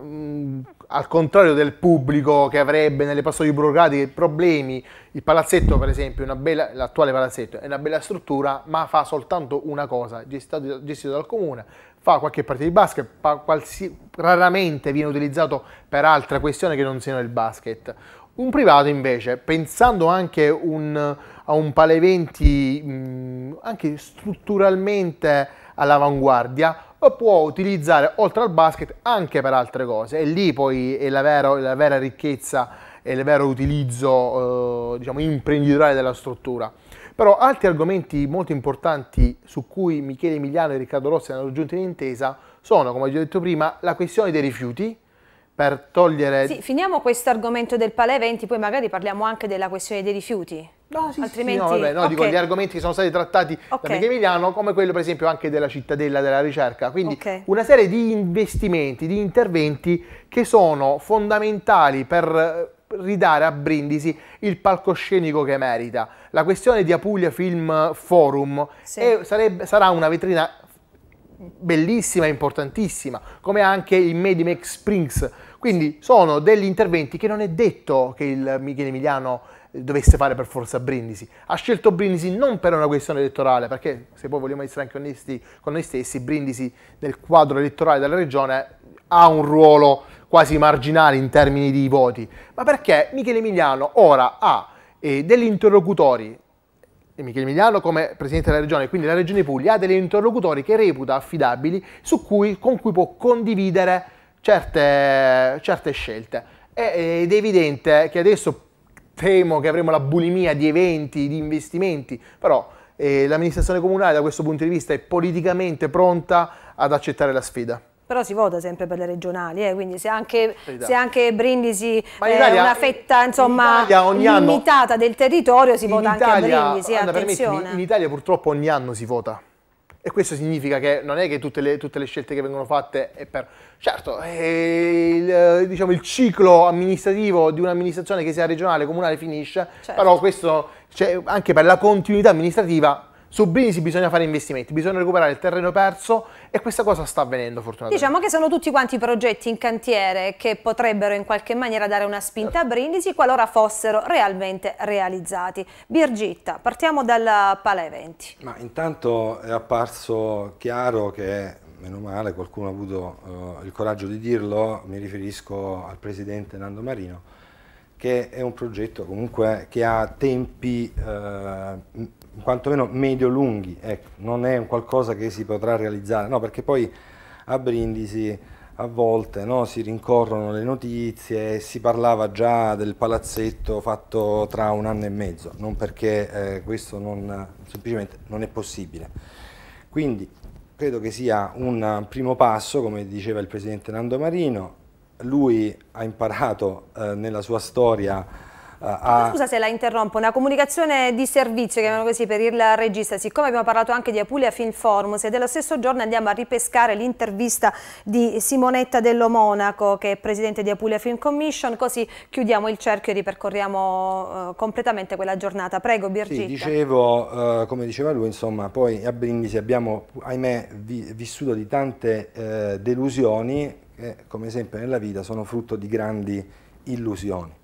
mh, mm, al contrario del pubblico che avrebbe nelle passaggi burocratiche problemi, il palazzetto per esempio, bella, l'attuale palazzetto è una bella struttura ma fa soltanto una cosa, gestito, gestito dal comune, fa qualche partita di basket, qualsi, raramente viene utilizzato per altra questione che non siano il basket. Un privato invece, pensando anche un, a un paleventi mh, mm, anche strutturalmente all'avanguardia, può utilizzare oltre al basket anche per altre cose e lì poi è la, vero, la vera ricchezza e il vero utilizzo eh, diciamo, imprenditoriale della struttura. Però altri argomenti molto importanti su cui Michele Emiliano e Riccardo Rossi hanno raggiunto un'intesa sono, come vi ho detto prima, la questione dei rifiuti, per togliere... Sì, finiamo questo argomento del Pale 20, poi magari parliamo anche della questione dei rifiuti. No, sì, Altrimenti... Sì, no, vabbè, no, okay. dico gli argomenti che sono stati trattati okay. da Emiliano, come quello per esempio anche della cittadella della ricerca. Quindi okay. una serie di investimenti, di interventi che sono fondamentali per eh, ridare a Brindisi il palcoscenico che merita. La questione di Apulia Film Forum sì. è, eh, sarebbe, sarà una vetrina bellissima, importantissima, come anche il Medimex Springs. Quindi sono degli interventi che non è detto che il Michele Emiliano dovesse fare per forza Brindisi. Ha scelto Brindisi non per una questione elettorale, perché se poi vogliamo essere anche onesti con noi stessi, Brindisi nel quadro elettorale della regione ha un ruolo quasi marginale in termini di voti, ma perché Michele Emiliano ora ha eh, degli interlocutori e Michele Emiliano come Presidente della Regione, quindi la Regione Puglia, ha degli interlocutori che reputa affidabili cui, con cui può condividere certe, certe scelte. ed è evidente che adesso temo che avremo la bulimia di eventi, di investimenti, però eh, l'amministrazione comunale da questo punto di vista è politicamente pronta ad accettare la sfida. Però si vota sempre per le regionali, eh? quindi se anche, se anche Brindisi è eh, una fetta insomma, limitata anno, del territorio, si vota Italia, anche a Brindisi. Anda, in Italia purtroppo ogni anno si vota. E questo significa che non è che tutte le, tutte le scelte che vengono fatte è per... Certo, è il, eh, diciamo, il, ciclo amministrativo di un'amministrazione che sia regionale, comunale finisce, certo. però questo cioè, anche per la continuità amministrativa su Brindisi bisogna fare investimenti, bisogna recuperare il terreno perso e questa cosa sta avvenendo fortunatamente. Diciamo che sono tutti quanti progetti in cantiere che potrebbero in qualche maniera dare una spinta a eh. Brindisi qualora fossero realmente realizzati. Birgitta, partiamo dalla Pala Eventi. Ma intanto è apparso chiaro che meno male qualcuno ha avuto uh, il coraggio di dirlo, mi riferisco al presidente Nando Marino, che è un progetto comunque che ha tempi eh, quantomeno medio-lunghi, ecco, non è un qualcosa che si potrà realizzare, no, perché poi a Brindisi a volte no, si rincorrono le notizie, si parlava già del palazzetto fatto tra un anno e mezzo, non perché eh, questo non, semplicemente non è possibile. Quindi credo che sia un primo passo, come diceva il Presidente Nando Marino, lui ha imparato eh, nella sua storia a... Scusa se la interrompo, una comunicazione di servizio, chiamiamolo così, per il regista. Siccome abbiamo parlato anche di Apulia Film Formus e dello stesso giorno andiamo a ripescare l'intervista di Simonetta Dello Monaco, che è presidente di Apulia Film Commission, così chiudiamo il cerchio e ripercorriamo uh, completamente quella giornata. Prego Birgitta. Sì, dicevo, uh, come diceva lui, insomma, poi a Brindisi abbiamo, ahimè, vi vissuto di tante uh, delusioni che, come sempre nella vita, sono frutto di grandi illusioni.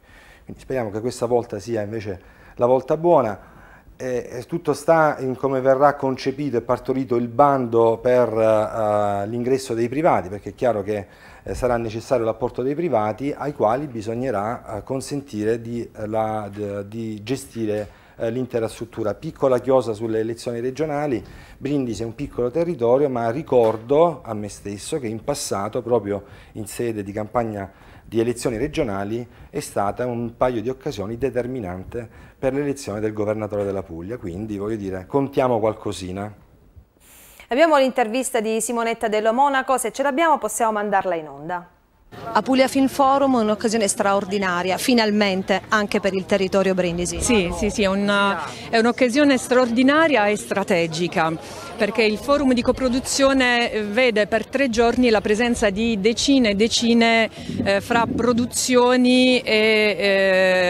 Quindi speriamo che questa volta sia invece la volta buona. E tutto sta in come verrà concepito e partorito il bando per uh, l'ingresso dei privati, perché è chiaro che eh, sarà necessario l'apporto dei privati ai quali bisognerà uh, consentire di, uh, la, di gestire l'intera struttura. Piccola chiosa sulle elezioni regionali, Brindisi è un piccolo territorio, ma ricordo a me stesso che in passato, proprio in sede di campagna di elezioni regionali è stata un paio di occasioni determinante per l'elezione del governatore della Puglia, quindi voglio dire contiamo qualcosina. Abbiamo l'intervista di Simonetta Dello Monaco, se ce l'abbiamo possiamo mandarla in onda. A Puglia Film Forum un'occasione straordinaria, finalmente anche per il territorio brindisi. Sì, sì, sì, è un'occasione straordinaria e strategica perché il forum di coproduzione eh, vede per tre giorni la presenza di decine e decine eh, fra produzioni e,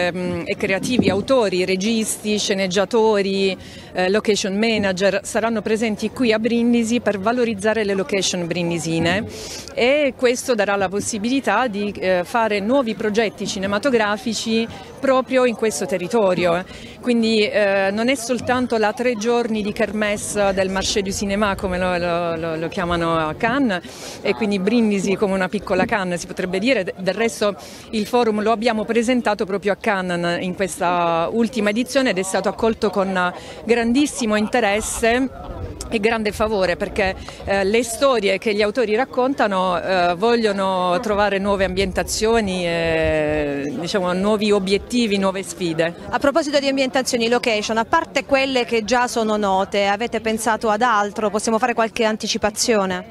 eh, e, creativi, autori, registi, sceneggiatori, eh, location manager, saranno presenti qui a Brindisi per valorizzare le location brindisine e questo darà la possibilità di eh, fare nuovi progetti cinematografici proprio in questo territorio. Quindi eh, non è soltanto la tre giorni di kermesse del marché du cinéma come lo, lo, lo, chiamano a Cannes e quindi Brindisi come una piccola Cannes si potrebbe dire, del resto il forum lo abbiamo presentato proprio a Cannes in questa ultima edizione ed è stato accolto con grandissimo interesse e grande favore perché eh, le storie che gli autori raccontano eh, vogliono trovare nuove ambientazioni, e, diciamo, nuovi obiettivi, nuove sfide. A proposito di ambientazioni, location, a parte quelle che già sono note, avete pensato ad altre? dell'altro? Possiamo fare qualche anticipazione?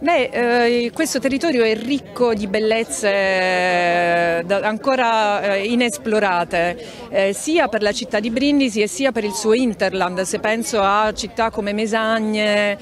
Beh, eh, questo territorio è ricco di bellezze eh, ancora eh, inesplorate, eh, sia per la città di Brindisi e sia per il suo interland, se penso a città come Mesagne,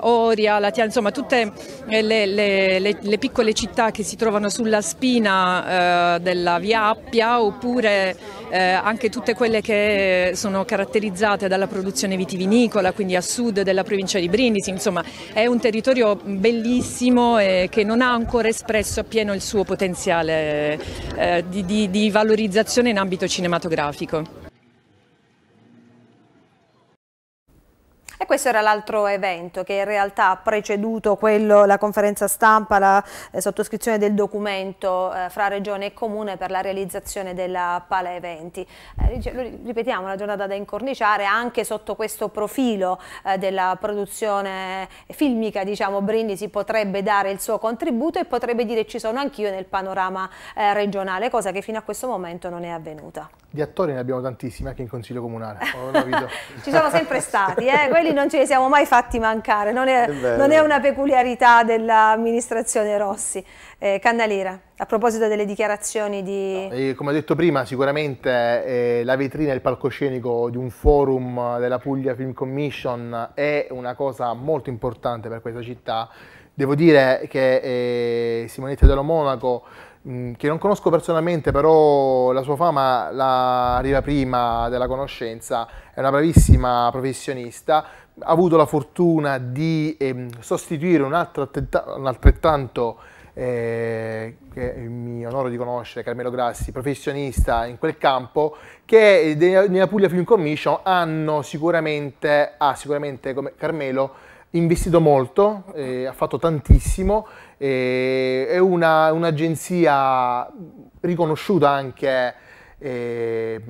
Oria, Latia, insomma tutte le, le, le, le, piccole città che si trovano sulla spina della Via Appia oppure eh, anche tutte quelle che sono caratterizzate dalla produzione vitivinicola, quindi a sud della della provincia di Brindisi, insomma è un territorio bellissimo eh, che non ha ancora espresso appieno il suo potenziale eh, di, di, di valorizzazione in ambito cinematografico. questo era l'altro evento che in realtà ha preceduto quello, la conferenza stampa, la eh, sottoscrizione del documento eh, fra Regione e Comune per la realizzazione della Pala Eventi. Eh, ripetiamo, una giornata da incorniciare anche sotto questo profilo eh, della produzione filmica, diciamo, Brindisi potrebbe dare il suo contributo e potrebbe dire ci sono anch'io nel panorama eh, regionale, cosa che fino a questo momento non è avvenuta. Di attori ne abbiamo tantissimi anche in consiglio comunale. ci sono sempre stati, eh? quelli non ce li siamo mai fatti mancare, non è, è non è una peculiarità dell'amministrazione Rossi. Eh, Candaliera, a proposito delle dichiarazioni di... No, come ho detto prima, sicuramente eh, la vetrina e il palcoscenico di un forum della Puglia Film Commission è una cosa molto importante per questa città. Devo dire che eh, Simonetta Dello Monaco Mm, che non conosco personalmente, però la sua fama la arriva prima della conoscenza, è una bravissima professionista, ha avuto la fortuna di eh, sostituire un, altro un altrettanto eh, che mi onoro di conoscere, Carmelo Grassi, professionista in quel campo, che nella Puglia Film Commission hanno sicuramente, ha sicuramente come Carmelo investito molto, eh, ha fatto tantissimo è una, un'agenzia riconosciuta anche eh,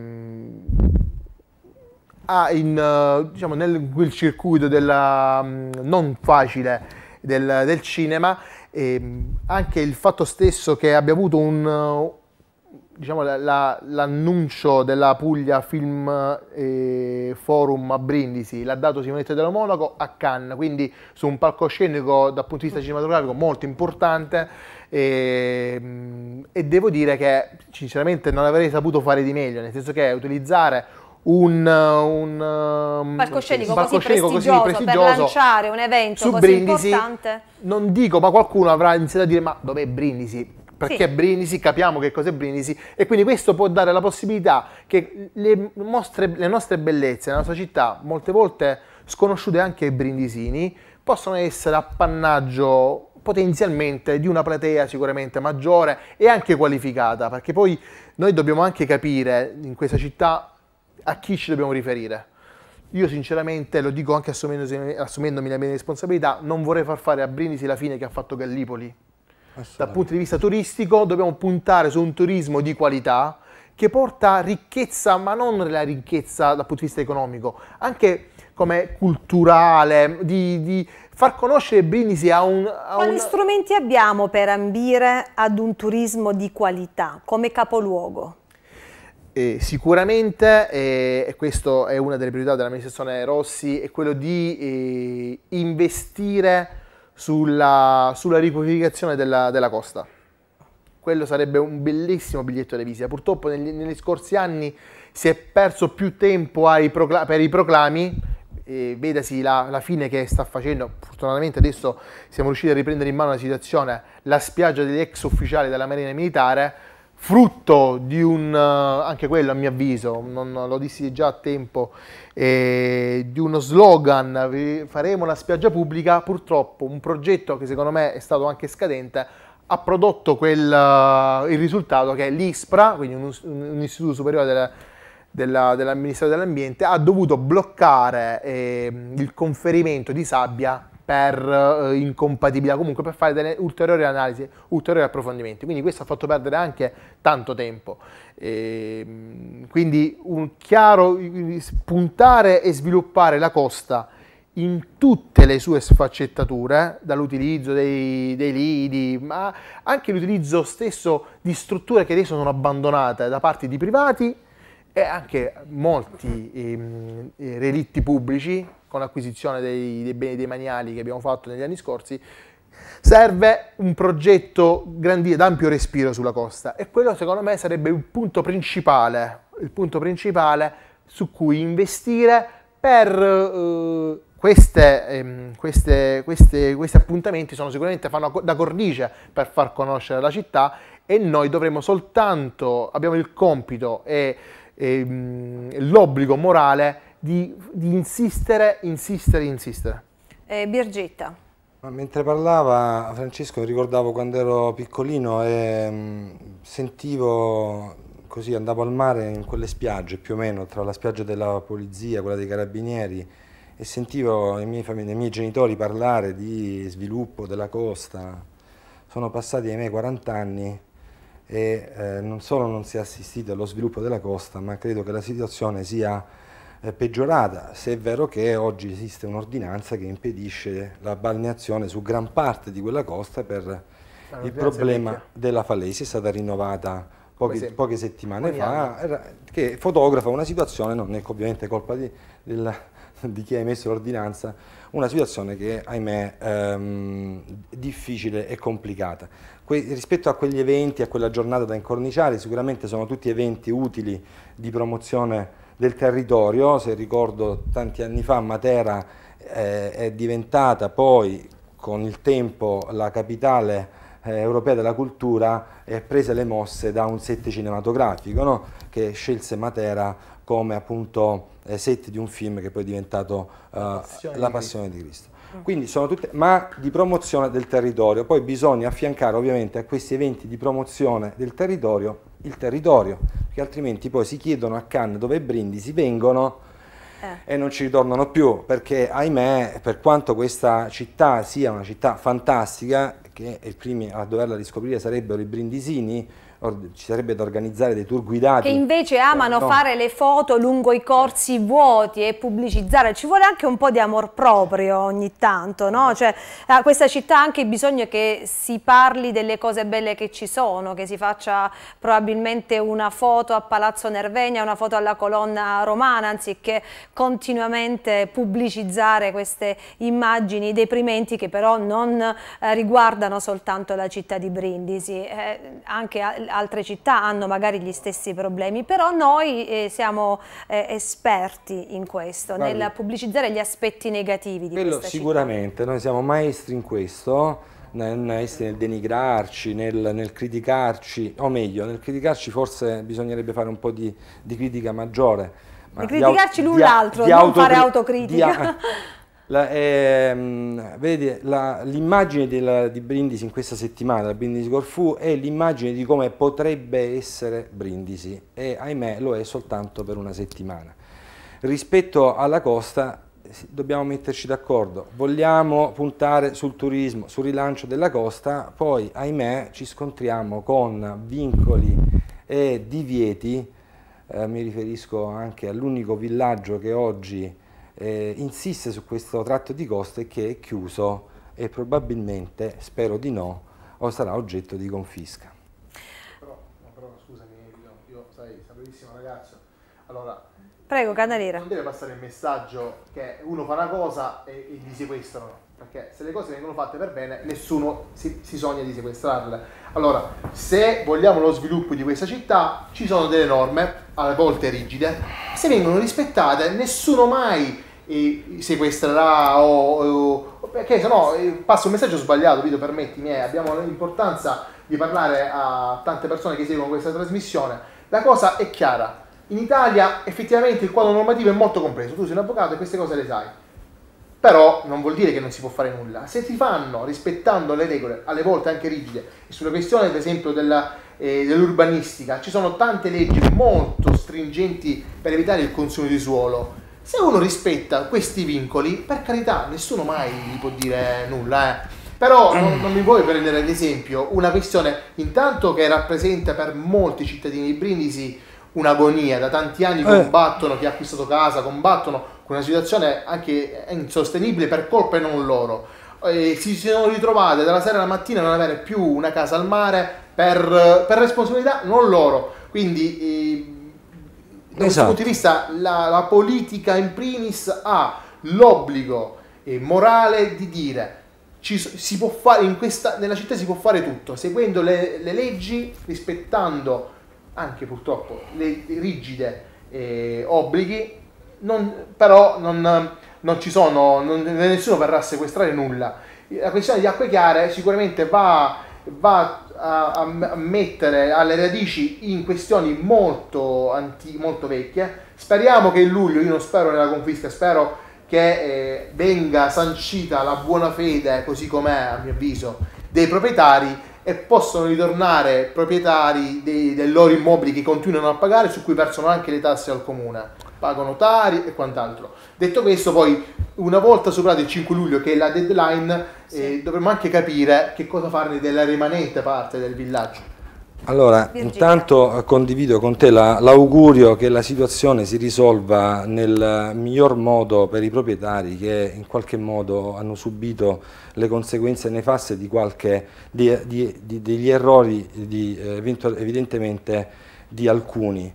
in, diciamo, nel quel circuito della, non facile del, del cinema, eh, anche il fatto stesso che abbia avuto un, diciamo, l'annuncio della Puglia Film eh, Forum a Brindisi l'ha dato Simonetta Dello Monaco a Cannes, quindi su un palcoscenico dal punto di vista cinematografico molto importante e, ehm, e devo dire che sinceramente non avrei saputo fare di meglio, nel senso che utilizzare un, un, um, un, palcoscenico, palcoscenico così, prestigioso, così, prestigioso per lanciare un evento su così Brindisi, importante. Non dico, ma qualcuno avrà iniziato a dire ma dov'è Brindisi? perché sì. Brindisi, capiamo che cos'è Brindisi e quindi questo può dare la possibilità che le, mostre, le nostre bellezze, la nostra città, molte volte sconosciute anche ai brindisini, possono essere appannaggio potenzialmente di una platea sicuramente maggiore e anche qualificata, perché poi noi dobbiamo anche capire in questa città a chi ci dobbiamo riferire. Io sinceramente, lo dico anche assumendomi, assumendomi la mia responsabilità, non vorrei far fare a Brindisi la fine che ha fatto Gallipoli dal punto di vista turistico dobbiamo puntare su un turismo di qualità che porta ricchezza, ma non la ricchezza dal punto di vista economico, anche come culturale, di, di far conoscere Brindisi a un... A Quali un... strumenti abbiamo per ambire ad un turismo di qualità come capoluogo? Eh, sicuramente, eh, e questa è una delle priorità dell'amministrazione Rossi, è quello di eh, investire sulla, sulla riqualificazione della, della, costa. Quello sarebbe un bellissimo biglietto da visita. Purtroppo negli, negli, scorsi anni si è perso più tempo procla- per i proclami vedasi la, la, fine che sta facendo. Fortunatamente adesso siamo riusciti a riprendere in mano la situazione, la spiaggia degli ex ufficiali della Marina Militare frutto di un, eh, anche quello a mio avviso, non, lo dissi già a tempo, eh, di uno slogan, faremo la spiaggia pubblica, purtroppo un progetto che secondo me è stato anche scadente, ha prodotto quel, eh, il risultato che l'ISPRA, quindi un, un istituto superiore della, della, dell'amministrazione dell'ambiente, ha dovuto bloccare eh, il conferimento di sabbia per eh, incompatibilità, comunque per fare delle ulteriori analisi, ulteriori approfondimenti. Quindi questo ha fatto perdere anche tanto tempo. E, ehm, quindi un chiaro puntare e sviluppare la costa in tutte le sue sfaccettature, dall'utilizzo dei, dei lidi, ma anche l'utilizzo stesso di strutture che adesso sono abbandonate da parte di privati e anche molti ehm, eh, relitti pubblici con l'acquisizione dei, dei beni demaniali che abbiamo fatto negli anni scorsi, serve un progetto grandino, d'ampio respiro sulla costa e quello secondo me sarebbe il punto principale, il punto principale su cui investire per eh, queste, ehm, queste, queste, questi appuntamenti sono sicuramente fanno da cornice per far conoscere la città e noi dovremo soltanto, abbiamo il compito e, e ehm, l'obbligo morale di, di insistere, insistere, insistere. Eh, Birgitta. Mentre parlava Francesco ricordavo quando ero piccolino e mm, sentivo così, andavo al mare in quelle spiagge più o meno, tra la spiaggia della polizia, quella dei carabinieri e sentivo i miei, i miei genitori parlare di sviluppo della costa. Sono passati ai miei 40 anni e eh, non solo non si è assistito allo sviluppo della costa, ma credo che la situazione sia eh, peggiorata, se è vero che oggi esiste un'ordinanza che impedisce la balneazione su gran parte di quella costa per il problema della Falesia, è stata rinnovata Poche, poche, settimane fa, era, che fotografa una situazione, non è ovviamente colpa di, della, di chi ha emesso l'ordinanza, una situazione che ahimè è ehm, difficile e complicata. Que rispetto a quegli eventi, a quella giornata da incorniciare, sicuramente sono tutti eventi utili di promozione del territorio, se ricordo tanti anni fa Matera eh, è diventata poi con il tempo la capitale eh, europea della cultura e prese le mosse da un set cinematografico no? che scelse Matera come appunto eh, set di un film che poi è diventato eh, La passione di Cristo. Quindi sono tutte, ma di promozione del territorio. Poi bisogna affiancare ovviamente a questi eventi di promozione del territorio il territorio, perché altrimenti poi si chiedono a Cannes dove è Brindisi, vengono eh. e non ci ritornano più, perché ahimè per quanto questa città sia una città fantastica, che i primi a doverla riscoprire sarebbero i brindisini, ci sarebbe da organizzare dei tour guidati. Che invece amano eh, no. fare le foto lungo i corsi vuoti e pubblicizzare, ci vuole anche un po' di amor proprio ogni tanto, no? Cioè, a questa città ha anche bisogno che si parli delle cose belle che ci sono, che si faccia probabilmente una foto a Palazzo Nervenia, una foto alla colonna romana, anziché continuamente pubblicizzare queste immagini deprimenti che però non eh, riguardano soltanto la città di Brindisi, eh, anche altre città hanno magari gli stessi problemi, però noi eh, siamo eh, esperti in questo, Guardi, nel pubblicizzare gli aspetti negativi di quello Sicuramente, città. noi siamo maestri in questo, nel denigrarci, nel, nel, criticarci, o meglio, nel criticarci forse bisognerebbe fare un po' di, di critica maggiore. Ma di criticarci l'un l'altro, non fare autocritica. Di, Ehm, vedete l'immagine ehm, di Brindisi in questa settimana, la Brindisi Corfu, è l'immagine di come potrebbe essere Brindisi e ahimè lo è soltanto per una settimana. Rispetto alla costa dobbiamo metterci d'accordo, vogliamo puntare sul turismo, sul rilancio della costa, poi ahimè ci scontriamo con vincoli e divieti, eh, mi riferisco anche all'unico villaggio che oggi eh, insiste su questo tratto di costa e che è chiuso e probabilmente, spero di no, o sarà oggetto di confisca. Però, però scusami, io, io sai, sei bravissimo ragazzo, allora Prego, Canalera. Non deve passare il messaggio che uno fa una cosa e, e gli sequestrano. Perché se le cose vengono fatte per bene, nessuno si, si, sogna di sequestrarle. Allora, se vogliamo lo sviluppo di questa città, ci sono delle norme, a volte rigide. Se vengono rispettate, nessuno mai sequestrerà o, o perché no eh, passa un messaggio sbagliato, Vito, permettimi, eh, abbiamo l'importanza di parlare a tante persone che seguono questa trasmissione. La cosa è chiara, in Italia effettivamente il quadro normativo è molto compreso, tu sei un avvocato e queste cose le sai. Però non vuol dire che non si può fare nulla. Se si fanno rispettando le regole, alle volte anche rigide, sulla questione ad esempio della, eh, dell'urbanistica, ci sono tante leggi molto stringenti per evitare il consumo di suolo se uno rispetta questi vincoli, per carità, nessuno mai gli può dire nulla, eh. Però mm. non, non, mi vuoi prendere ad esempio una questione intanto che rappresenta per molti cittadini di brindisi un'agonia, da tanti anni eh. combattono chi ha acquistato casa, combattono con una situazione anche insostenibile per colpe non loro. E si sono ritrovate dalla sera alla mattina a non avere più una casa al mare per, per responsabilità non loro. Quindi eh, da esatto. questo punto esatto. di vista la, la politica in primis ha l'obbligo morale di dire ci, si può fare questa, nella città si può fare tutto, seguendo le, le leggi, rispettando anche purtroppo le rigide eh, obblighi, non, però non, non, ci sono, non, nessuno verrà a sequestrare nulla. La questione di acque chiare sicuramente va va a, a, mettere alle radici in questioni molto, anti, molto vecchie. Speriamo che in luglio, io non spero nella confisca, spero che eh, venga sancita la buona fede, così com'è a mio avviso, dei proprietari e possono ritornare proprietari dei, dei loro immobili che continuano a pagare, su cui versano anche le tasse al comune pago notari e quant'altro. Detto questo, poi una volta superato il 5 luglio, che è la deadline, sì. eh, dovremmo anche capire che cosa farne della rimanente parte del villaggio. Allora, Virginia. intanto eh, condivido con te l'augurio che la situazione si risolva nel eh, miglior modo per i proprietari che in qualche modo hanno subito le conseguenze nefaste di qualche, di, di, di, degli errori eh, evidentemente di alcuni.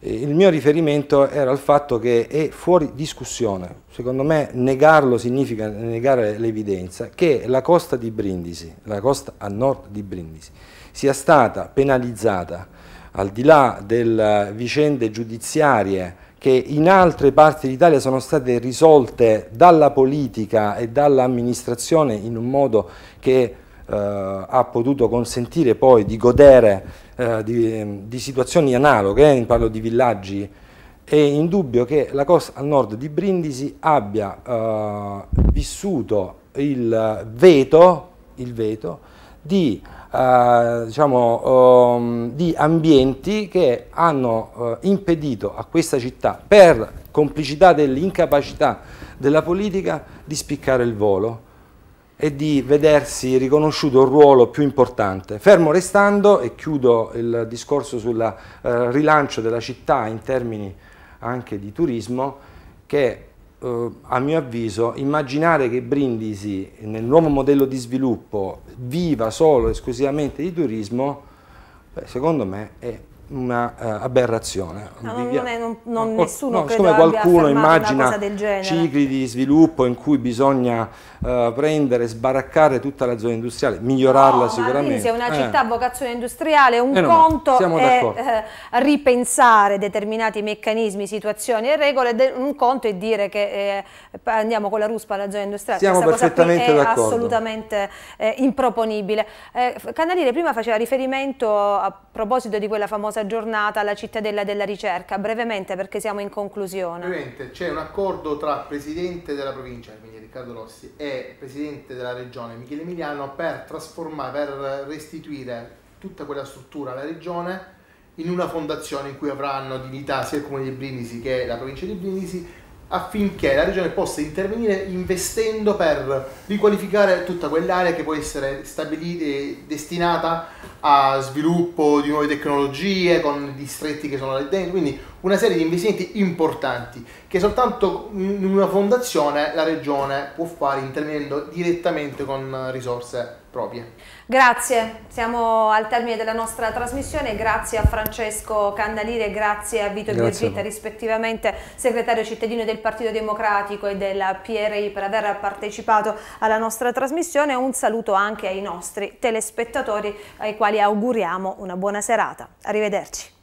Eh, il mio riferimento era al fatto che è fuori discussione, secondo me negarlo significa negare l'evidenza, che la costa di Brindisi, la costa a nord di Brindisi, sia stata penalizzata al di là delle vicende giudiziarie che in altre parti d'Italia sono state risolte dalla politica e dall'amministrazione in un modo che eh, ha potuto consentire poi di godere eh, di, di, situazioni analoghe, eh, parlo di villaggi, è indubbio che la costa a nord di Brindisi abbia eh, vissuto il veto, il veto di, eh, diciamo, um, di, ambienti che hanno eh, impedito a questa città, per complicità dell'incapacità della politica, di spiccare il volo e di vedersi riconosciuto un ruolo più importante. Fermo restando, e chiudo il discorso sul eh, rilancio della città in termini anche di turismo, che eh, a mio avviso immaginare che Brindisi nel nuovo modello di sviluppo viva solo e esclusivamente di turismo, beh, secondo me è un'aberrazione. Eh, ah, no, non, è, non, non no, nessuno no, credo qualcuno immagina cicli di sviluppo in cui bisogna uh, prendere, sbaraccare tutta la zona industriale, migliorarla no, sicuramente. Se una eh. città a eh. vocazione industriale, un eh no, conto è eh, ripensare determinati meccanismi, situazioni e regole, un conto è dire che andiamo con la ruspa alla zona industriale. Siamo Questa perfettamente d'accordo. È assolutamente improponibile. Canaliere prima faceva riferimento a proposito di quella famosa giornata alla Cittadella della Ricerca, brevemente perché siamo in conclusione. Brevemente, c'è un accordo tra Presidente della Provincia, quindi Riccardo Rossi, e Presidente della Regione, Michele Emiliano, per trasformare, per restituire tutta quella struttura alla Regione in una fondazione in cui avranno dignità sia il Comune di Brindisi che la Provincia di Brindisi affinché la regione possa intervenire investendo per riqualificare tutta quell'area che può essere destinata a sviluppo di nuove tecnologie con distretti che sono là dentro, quindi una serie di investimenti importanti che soltanto in una fondazione la regione può fare intervenendo direttamente con risorse proprie. Grazie, siamo al termine della nostra trasmissione, grazie a Francesco Candalire e grazie a Vito Giorgita rispettivamente segretario cittadino del Partito Democratico e della PRI per aver partecipato alla nostra trasmissione. Un saluto anche ai nostri telespettatori ai quali auguriamo una buona serata. Arrivederci.